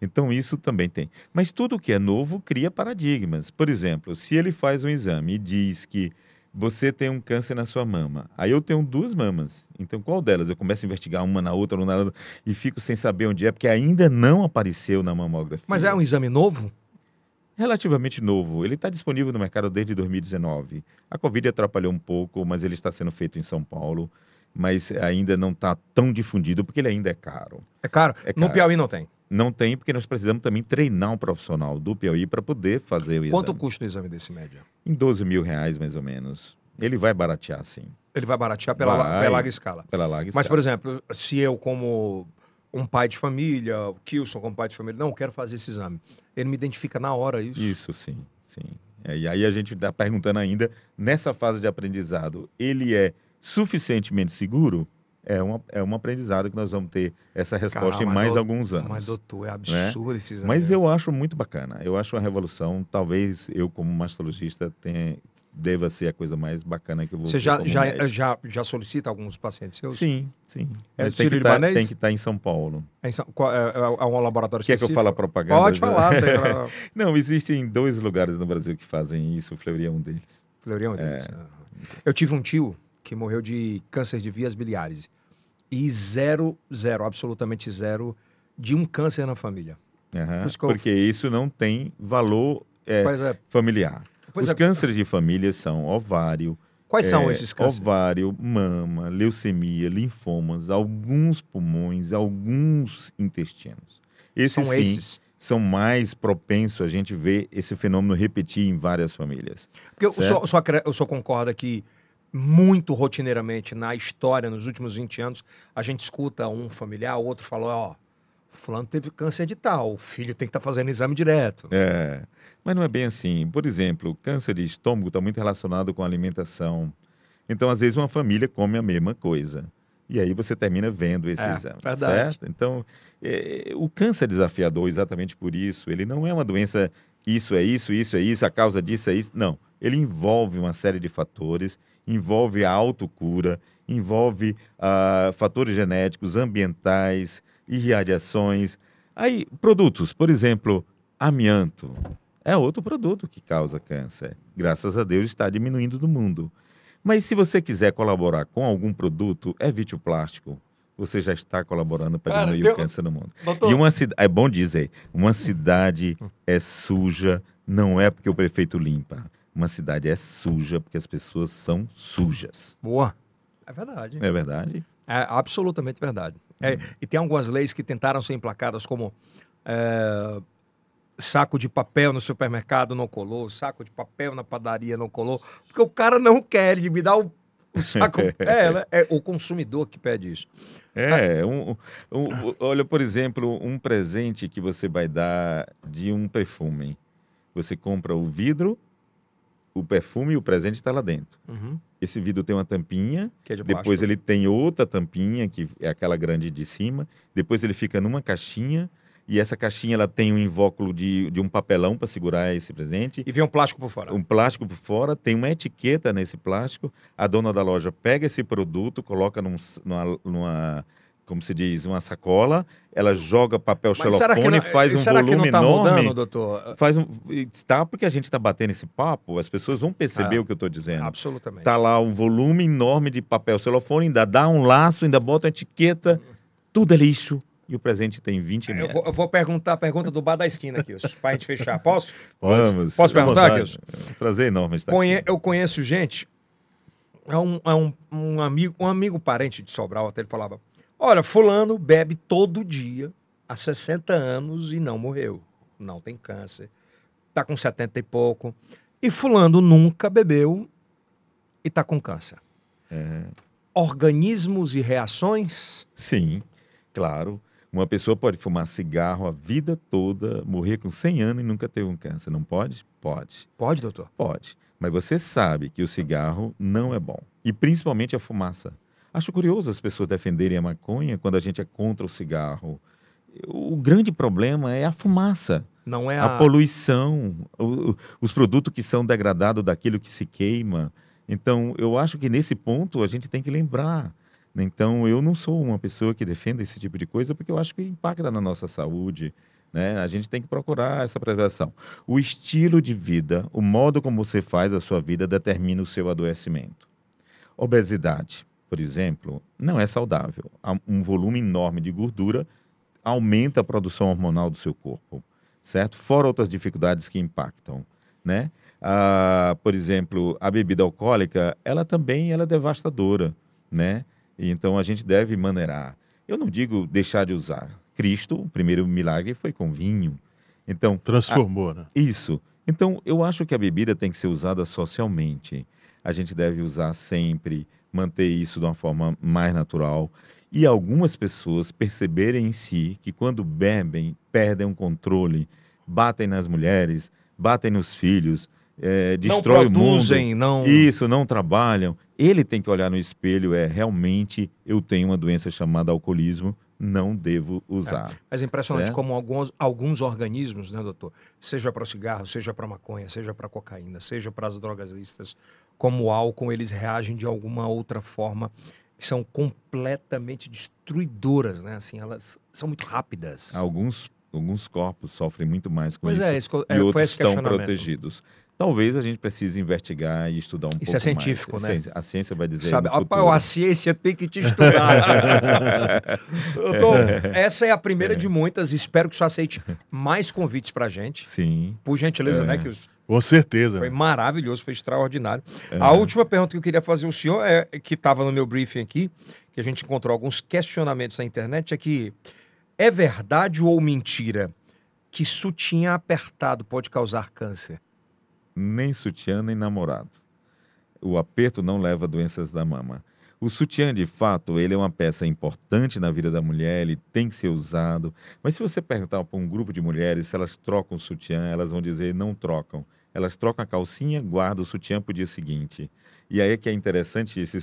Então isso também tem. Mas tudo que é novo cria paradigmas. Por exemplo, se ele faz um exame e diz que você tem um câncer na sua mama. Aí eu tenho duas mamas. Então, qual delas? Eu começo a investigar uma na outra, na outra, e fico sem saber onde é, porque ainda não apareceu na mamografia. Mas é um exame novo? Relativamente novo. Ele está disponível no mercado desde 2019. A Covid atrapalhou um pouco, mas ele está sendo feito em São Paulo. Mas ainda não está tão difundido, porque ele ainda é caro. É caro? É caro. No Piauí não tem? Não tem, porque nós precisamos também treinar um profissional do Piauí para poder fazer o exame. Quanto custa o exame desse médio? Em 12 mil reais, mais ou menos. Ele vai baratear, sim. Ele vai baratear pela, vai, pela larga escala. Pela larga Mas, por exemplo, se eu, como um pai de família, o Kilson como pai de família, não, eu quero fazer esse exame. Ele me identifica na hora é isso. Isso, sim, sim. É, e aí a gente está perguntando ainda, nessa fase de aprendizado, ele é suficientemente seguro? é, uma, é um aprendizado que nós vamos ter essa resposta Caramba, em mais do, alguns anos. Mas, doutor, é né? absurdo né? esses anos. Mas eu acho muito bacana. Eu acho a revolução, talvez eu, como mastologista, tenha, deva ser a coisa mais bacana que eu vou Você já, já, já, já solicita alguns pacientes seus? Sim, sim. É Mas tem que, tá, tem que estar tá em São Paulo. É, em São, qual, é, é, é um laboratório Quer que eu fale propaganda? Pode falar. pra... <laughs> Não, existem dois lugares no Brasil que fazem isso. O Fleury é um deles. Fleury é um é. deles. É. Eu tive um tio que morreu de câncer de vias biliares. E zero, zero, absolutamente zero, de um câncer na família. Uhum, eu... Porque isso não tem valor é, é. familiar. Pois Os é. cânceres de família são ovário. Quais são é, esses cânceres? Ovário, mama, leucemia, linfomas, alguns pulmões, alguns intestinos. Esses são sim, esses são mais propensos a gente ver esse fenômeno repetir em várias famílias. Porque eu só, só, eu só concordo que muito rotineiramente na história, nos últimos 20 anos, a gente escuta um familiar, o outro falou, ó, fulano teve câncer de tal, o filho tem que estar tá fazendo exame direto. É, mas não é bem assim. Por exemplo, câncer de estômago está muito relacionado com alimentação. Então, às vezes, uma família come a mesma coisa. E aí você termina vendo esse é, exame, verdade. certo? Então, é, o câncer é desafiador exatamente por isso. Ele não é uma doença, isso é isso, isso é isso, a causa disso é isso. Não ele envolve uma série de fatores, envolve a autocura, envolve uh, fatores genéticos, ambientais, irradiações. Aí, produtos, por exemplo, amianto é outro produto que causa câncer. Graças a Deus está diminuindo do mundo. Mas se você quiser colaborar com algum produto, evite é o plástico. Você já está colaborando para diminuir o câncer no mundo. Doutor... E uma cidade, é bom dizer, uma cidade é suja não é porque o prefeito limpa uma cidade é suja porque as pessoas são sujas. Boa. É verdade. É verdade? É absolutamente verdade. É, uhum. E tem algumas leis que tentaram ser emplacadas, como é, saco de papel no supermercado não colou, saco de papel na padaria não colou, porque o cara não quer, ele me dá o o saco. <laughs> é, né? é o consumidor que pede isso. É, ah. um, um, olha, por exemplo, um presente que você vai dar de um perfume. Você compra o vidro o perfume e o presente está lá dentro. Uhum. Esse vidro tem uma tampinha, é de depois ele tem outra tampinha, que é aquela grande de cima, depois ele fica numa caixinha, e essa caixinha ela tem um invólucro de, de um papelão para segurar esse presente. E vem um plástico por fora. Um plástico por fora, tem uma etiqueta nesse plástico. A dona da loja pega esse produto, coloca num, numa, numa como se diz, uma sacola, ela joga papel xilofone, e faz um será volume que não tá enorme. Mudando, doutor? Faz um, está porque a gente está batendo esse papo, as pessoas vão perceber ah, o que eu estou dizendo. Absolutamente. Está lá um volume enorme de papel xilofone, ainda dá um laço, ainda bota uma etiqueta, tudo é lixo. E o presente tem 20 mil. Ah, eu vou, eu vou perguntar a pergunta do bar da esquina, aqui, para a gente fechar. Posso? Vamos. Posso perguntar, Kilson? É um prazer enorme estar Conhe aqui. Eu conheço gente, é um, é um, um, amigo, um amigo parente de Sobral, até ele falava, Olha, fulano bebe todo dia há 60 anos e não morreu. Não tem câncer. Tá com 70 e pouco. E fulano nunca bebeu e tá com câncer. É. Organismos e reações? Sim, claro. Uma pessoa pode fumar cigarro a vida toda, morrer com 100 anos e nunca ter um câncer. Não pode? Pode. Pode, doutor? Pode. Mas você sabe que o cigarro não é bom. E principalmente a fumaça. Acho curioso as pessoas defenderem a maconha quando a gente é contra o cigarro. O grande problema é a fumaça. Não é a, a poluição, o, os produtos que são degradados daquilo que se queima. Então, eu acho que nesse ponto a gente tem que lembrar. Então, eu não sou uma pessoa que defenda esse tipo de coisa, porque eu acho que impacta na nossa saúde. Né? A gente tem que procurar essa preservação. O estilo de vida, o modo como você faz a sua vida, determina o seu adoecimento. Obesidade por exemplo, não é saudável. Um volume enorme de gordura aumenta a produção hormonal do seu corpo, certo? Fora outras dificuldades que impactam, né? Ah, por exemplo, a bebida alcoólica, ela também ela é devastadora, né? Então a gente deve maneirar. Eu não digo deixar de usar. Cristo, o primeiro milagre foi com vinho. Então transformou, a... né? Isso. Então eu acho que a bebida tem que ser usada socialmente. A gente deve usar sempre manter isso de uma forma mais natural e algumas pessoas perceberem em si que quando bebem, perdem o um controle, batem nas mulheres, batem nos filhos, é, destrói não produzem, o mundo. Não... Isso, não trabalham. Ele tem que olhar no espelho, é realmente eu tenho uma doença chamada alcoolismo, não devo usar. É. Mas é impressionante certo? como alguns, alguns organismos, né, doutor? Seja para o cigarro, seja para a maconha, seja para a cocaína, seja para as drogas listas, como o álcool, eles reagem de alguma outra forma são completamente destruidoras, né? Assim, elas são muito rápidas. Alguns, alguns corpos sofrem muito mais com pois é, isso. É, esse, e é, outros estão protegidos. Talvez a gente precise investigar e estudar um isso é pouco mais. Isso é científico, mais. né? A ciência, a ciência vai dizer Sabe, a, a, ciência tem que te estudar. <laughs> É. essa é a primeira é. de muitas. Espero que você aceite mais convites pra gente. Sim. Por gentileza, é. né? Que os com certeza. Foi maravilhoso, foi extraordinário. É. A última pergunta que eu queria fazer ao senhor, é, que estava no meu briefing aqui, que a gente encontrou alguns questionamentos na internet, é que é verdade ou mentira que sutiã apertado pode causar câncer? Nem sutiã, nem namorado. O aperto não leva a doenças da mama. O sutiã, de fato, ele é uma peça importante na vida da mulher, ele tem que ser usado. Mas se você perguntar para um grupo de mulheres se elas trocam o sutiã, elas vão dizer não trocam elas trocam a calcinha, guardam o sutiã para o dia seguinte. E aí é que é interessante esse,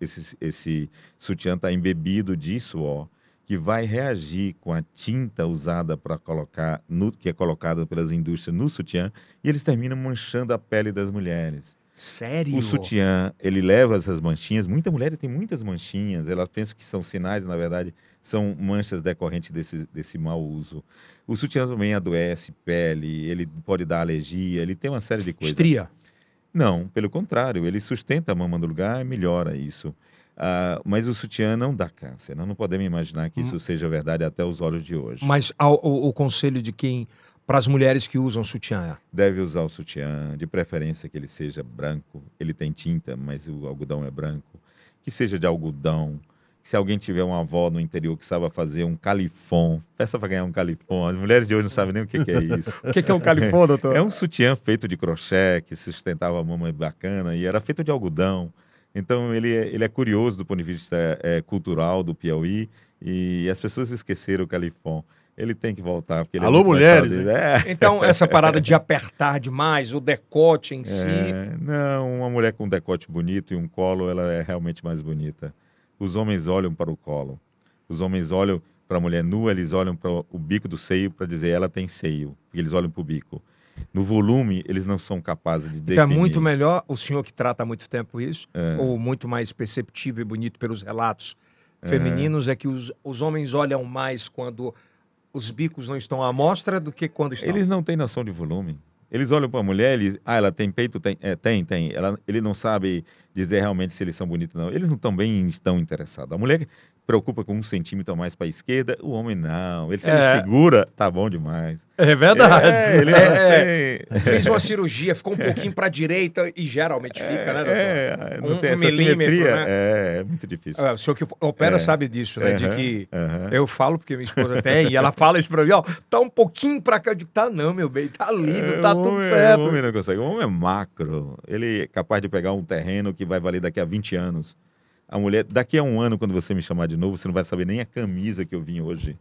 esse, esse sutiã estar tá embebido de suor, que vai reagir com a tinta usada para colocar, no, que é colocada pelas indústrias no sutiã, e eles terminam manchando a pele das mulheres. Sério? O sutiã, ele leva essas manchinhas. Muita mulher tem muitas manchinhas. Elas pensam que são sinais, na verdade, são manchas decorrentes desse, desse mau uso. O sutiã também adoece pele, ele pode dar alergia, ele tem uma série de coisas. Estria. Não, pelo contrário, ele sustenta a mama no lugar e melhora isso. Uh, mas o sutiã não dá câncer. Nós não podemos imaginar que isso hum. seja verdade até os olhos de hoje. Mas ao, o, o, conselho de quem, para as mulheres que usam sutiã? É? Deve usar o sutiã, de preferência que ele seja branco. Ele tem tinta, mas o algodão é branco. Que seja de algodão, se alguém tiver uma avó no interior que saiba fazer um califão, peça para ganhar um califão. As mulheres de hoje não sabem nem o que, que é isso. <laughs> o que, que, é um califão, doutor? É um sutiã feito de crochê que sustentava a mama bacana e era feito de algodão. Então ele é, ele é curioso do ponto de vista é, cultural do Piauí e as pessoas esqueceram o califão ele tem que voltar. Porque é Alô, é mulheres! É. Então, essa parada de <laughs> apertar demais, o decote em é. si. Não, uma mulher com um decote bonito e um colo, ela é realmente mais bonita. Os homens olham para o colo. Os homens olham para a mulher nua, eles olham para o bico do seio para dizer ela tem seio, porque eles olham para o bico. No volume, eles não são capazes de definir. Então é muito melhor o senhor que trata há muito tempo isso, é. ou muito mais perceptível e bonito pelos relatos é. femininos, é, é que os, os homens olham mais quando os bicos não estão à mostra do que quando estão. Eles não têm noção de volume. Eles olham para a mulher, eles, ah, ela tem peito, tem, é, tem, tem. Ela, ele não sabe dizer realmente se eles são bonitos não. Eles não também estão interessados. A mulher preocupa com um centímetro a mais para a esquerda. O homem não. Ele se é. segura, tá bom demais. É verdade. É, ele é, é. tem... Fez uma cirurgia, ficou um é. pouquinho para a direita e geralmente é, fica, né, doutor? não um, tem um milímetro, né? É, é muito difícil. Ah, o senhor que opera sabe disso, né? Uhum, de que uhum. eu falo, porque minha esposa tem, e ela fala isso para mim, ó, tá um pouquinho para cá. Eu digo, tá não, meu bem, tá lindo, tá tudo certo. O homem não consegue. O homem é macro. Ele é capaz de pegar um terreno que vai valer daqui a 20 anos a mulher, daqui a um ano, quando você me chamar de novo, você não vai saber nem a camisa que eu vim hoje.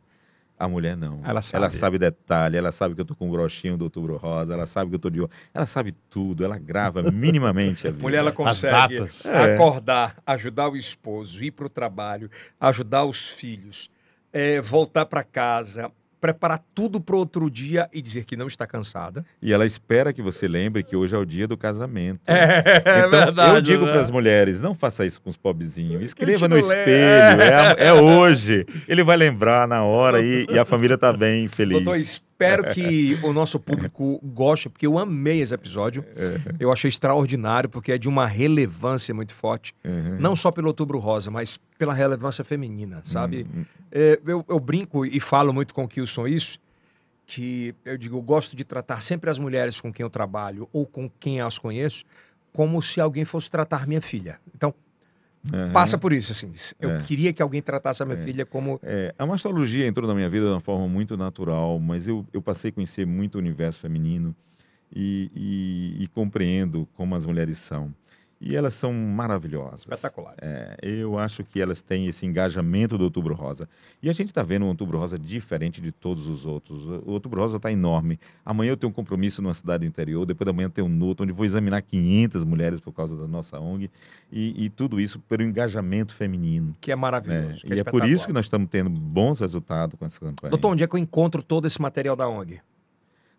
A mulher não. Ela sabe. Ela sabe detalhe, ela sabe que eu tô com um brochinho do Outubro Rosa, ela sabe que eu tô de Ela sabe tudo, ela grava minimamente a <laughs> vida. Mulher, ela consegue é. acordar, ajudar o esposo, ir para o trabalho, ajudar os filhos, é, voltar para casa, preparar tudo para outro dia e dizer que não está cansada. E ela espera que você lembre que hoje é o dia do casamento. É, é então, é verdade, eu digo né? para as mulheres, não faça isso com os pobrezinhos. Escreva no espelho, é, é, <laughs> hoje. Ele vai lembrar na hora e, e a família está bem feliz. Doutor, espero que o nosso público goste, porque eu amei esse episódio. Uhum. Eu achei extraordinário, porque é de uma relevância muito forte. Uhum. Não só pelo Outubro Rosa, mas pela relevância feminina, sabe? Uhum. É, eu, eu, brinco e falo muito com o Kilson isso, que eu digo, eu gosto de tratar sempre as mulheres com quem eu trabalho ou com quem as conheço, como se alguém fosse tratar minha filha. Então, Uhum. Passa por isso, assim. Eu é. queria que alguém tratasse a minha é. filha como. É. A mastologia entrou na minha vida de uma forma muito natural, mas eu, eu passei a conhecer muito o universo feminino e, e, e compreendo como as mulheres são. E elas são maravilhosas. Espetaculares. É, eu acho que elas têm esse engajamento do Outubro Rosa. E a gente está vendo um Outubro Rosa diferente de todos os outros. O Outubro Rosa está enorme. Amanhã eu tenho um compromisso numa cidade do interior, depois da manhã eu tenho um outro, onde vou examinar 500 mulheres por causa da nossa ONG. E, e tudo isso pelo engajamento feminino. Que é maravilhoso. Né? Que é e é por isso que nós estamos tendo bons resultados com essa campanha. Doutor, onde é que eu encontro todo esse material da ONG?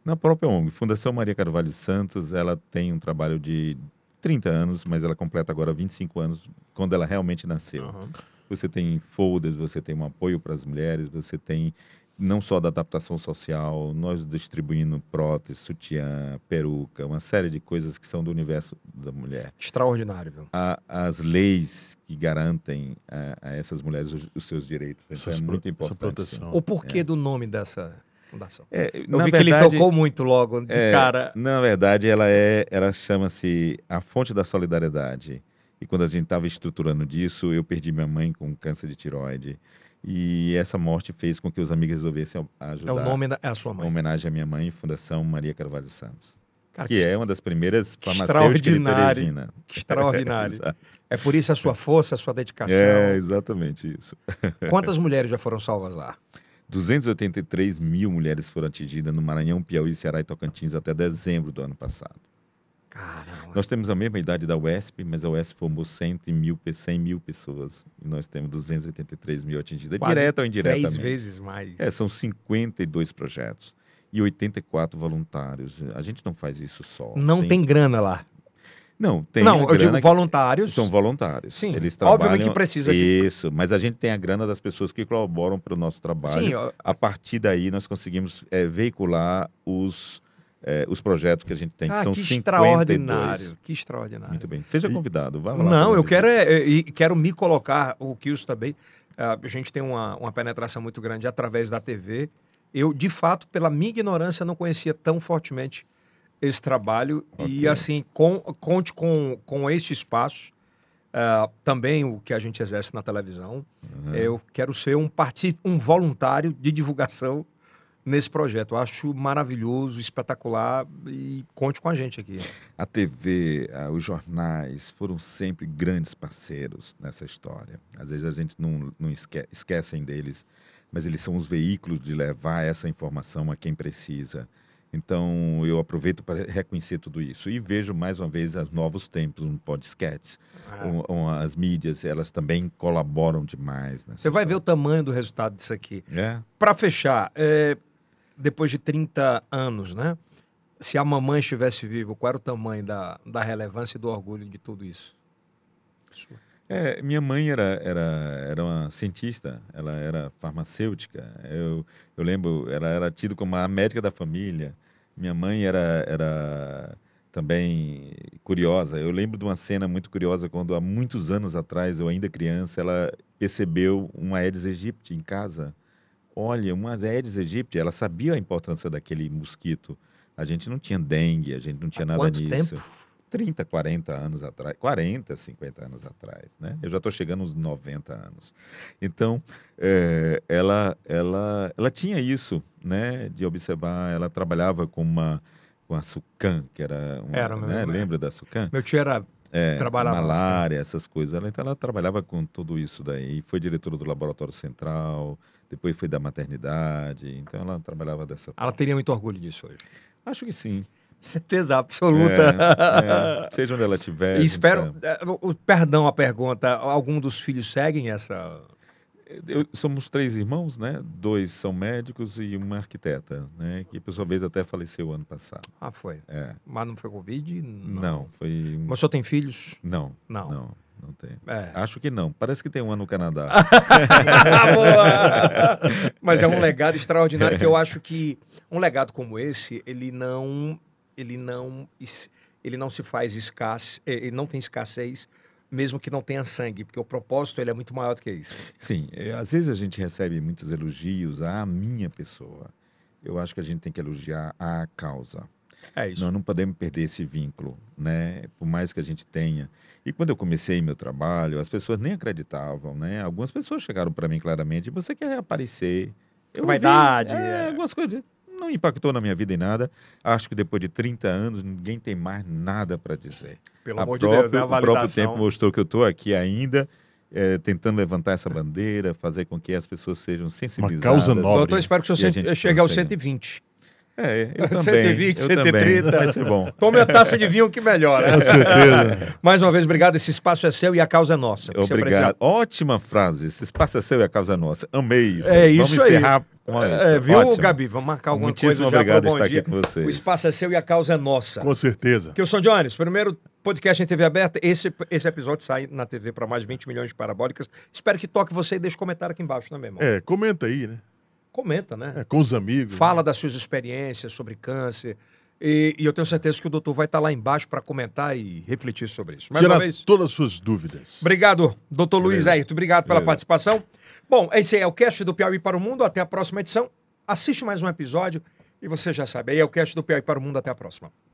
Na própria ONG. Fundação Maria Carvalho Santos, ela tem um trabalho de 30 anos, mas ela completa agora 25 anos, quando ela realmente nasceu. Uhum. Você tem folders, você tem um apoio para as mulheres, você tem não só da adaptação social, nós distribuindo prótese, sutiã, peruca, uma série de coisas que são do universo da mulher. Extraordinário, viu? A, as leis que garantem a, a essas mulheres os, os seus direitos. Isso então, é muito importante. proteção. O porquê é. do nome dessa fundação. É, eu vi verdade, que ele tocou muito logo de é, cara. Na verdade, ela é, ela chama-se a fonte da solidariedade. E quando a gente estava estruturando disso, eu perdi minha mãe com câncer de tiroide. E essa morte fez com que os amigos resolvessem é ajudar. Então, o nome é a sua mãe. Uma homenagem à minha mãe, Fundação Maria Carvalho Santos. Cara, que, que, é uma das primeiras farmacêuticas de Teresina. Que extraordinário. <laughs> é por isso a sua força, a sua dedicação. É, exatamente isso. Quantas mulheres já foram salvas lá? 283 mil mulheres foram atingidas no Maranhão, Piauí, Ceará e Tocantins até dezembro do ano passado. Caramba. Nós temos a mesma idade da UESP, mas a UESP formou 100 mil, 100 mil pessoas e nós temos 283 mil atingidas, Quase direta ou indiretamente. Três vezes mais. É, são 52 projetos e 84 voluntários. A gente não faz isso só. Não tem, tem grana lá. Não, tem. Não, eu digo voluntários. São voluntários. Sim. Eles trabalham. Obviamente que precisa. Isso, mas a gente tem a grana das pessoas que colaboram para o nosso trabalho. Sim, eu... A partir daí nós conseguimos é, veicular os. É, os projetos que a gente tem, que ah, são que 52. extraordinário, que extraordinário. Muito bem. Seja convidado, vá lá. Não, eu quero, é, é, quero me colocar, o isso também, ah, a gente tem uma, uma penetração muito grande através da TV. Eu, de fato, pela minha ignorância, não conhecia tão fortemente esse trabalho okay. e assim com, conte com, com este espaço uh, também o que a gente exerce na televisão uhum. eu quero ser um partido um voluntário de divulgação nesse projeto eu acho maravilhoso espetacular e conte com a gente aqui a TV uh, eh, os jornais foram sempre grandes parceiros nessa história às vezes a gente não, não esque esquecem deles mas eles são os veículos de levar essa informação a quem precisa então, eu aproveito para reconhecer tudo isso. E vejo, mais uma vez, os novos tempos no um podcast. Ah. Um, um, as mídias, elas também colaboram demais. Você vai ver o tamanho do resultado disso aqui. É. Para fechar, é, depois de 30 anos, né? Se a mamãe estivesse viva, qual era o tamanho da, da relevância e do orgulho de tudo isso? Sua. É, minha mãe era, era, era uma cientista, ela era farmacêutica. Eu, eu lembro, ela era tida como a médica da família. Minha mãe era, era também curiosa. Eu lembro de uma cena muito curiosa quando, há muitos anos atrás, eu ainda criança, ela percebeu uma Aedes aegypti em casa. Olha, uma Aedes aegypti, ela sabia a importância daquele mosquito. A gente não tinha dengue, a gente não tinha há nada quanto nisso. Tempo? 30, 40 anos atrás, 40, 50 anos atrás, né? Eu já estou chegando aos 90 anos. Então, é, ela, ela, ela tinha isso, né? De observar, ela trabalhava com uma com a Sucan, que era uma, era, meu, né? meu, é. lembra da Sucan? Meu tio era é, trabalhava malária, essas coisas. Ela, então ela trabalhava com tudo isso daí, foi diretora do laboratório central, depois foi da maternidade, então ela trabalhava dessa. Ela teria muito orgulho disso hoje. Acho que sim. Certeza absoluta. É, é. Seja onde ela estiver. espero. Sabe. Eh, perdão a pergunta. Algum dos filhos seguem essa. Eu, somos três irmãos, né? Dois são médicos e uma arquiteta, né? Que por sua vez até faleceu ano passado. Ah, foi. É. Mas não foi Covid? Não. não foi. Mas só tem filhos? Não. Não. Não, não tem. É. Acho que não. Parece que tem um ano no Canadá. <laughs> Ah, Mas é um legado <laughs> extraordinário que eu é. acho que um legado como esse, ele não ele não ele não se faz escasse eh, ele não tem escassez mesmo que não tenha sangue, porque o propósito ele é muito maior do que isso. Sim, é, às vezes a gente recebe muitos elogios à ah, minha pessoa. Eu acho que a gente tem que elogiar a causa. É isso. Nós não podemos perder esse vínculo, né? Por mais que a gente tenha. E quando eu comecei meu trabalho, as pessoas nem acreditavam, né? Algumas pessoas chegaram para mim claramente: você quer reaparecer? Eu Vaidade. Ouvi, é, é. Algumas coisas não impactou na minha vida em nada. Acho que depois de 30 anos ninguém tem mais nada para dizer. Pelo a amor de Deus, né? a validação... O próprio tempo mostrou que eu estou aqui ainda. É, tentando levantar essa bandeira, fazer com que as pessoas sejam sensibilizadas. Uma causa nobre. Doutor, espero que o senhor chegue aos 120. É, eu 120, <laughs> também, 130. Também. Vai ser bom. Tome a taça de vinho que melhora. Com certeza. <laughs> Mais uma vez, obrigado. Esse espaço é seu e a causa é nossa. Obrigado. Ótima frase. Esse espaço é seu e a causa é nossa. Amei isso. É isso Vamos aí. encerrar com É, viu, Ótimo. Gabi? Vamos marcar alguma Muitíssimo coisa obrigado por estar aqui com vocês. O espaço é seu e a causa é nossa. Com certeza. Kilson Jones, primeiro podcast em TV aberta. Esse, esse episódio sai na TV para mais de 20 milhões de parabólicas. Espero que toque você e deixe comentário aqui embaixo também, né, irmão. É, comenta aí, né? comenta, né? É, com os amigos. Fala né? das suas experiências sobre câncer. E, e, eu tenho certeza que o doutor vai estar tá lá embaixo para comentar e refletir sobre isso. Mais Tirar vez... todas as suas dúvidas. Obrigado, doutor Luiz Ayrton. Obrigado pela Beleza. participação. Bom, esse é, é o cast do Piauí para o Mundo. Até a próxima edição. Assiste mais um episódio e você já sabe. Aí é o cast do Piauí para o Mundo. Até a próxima.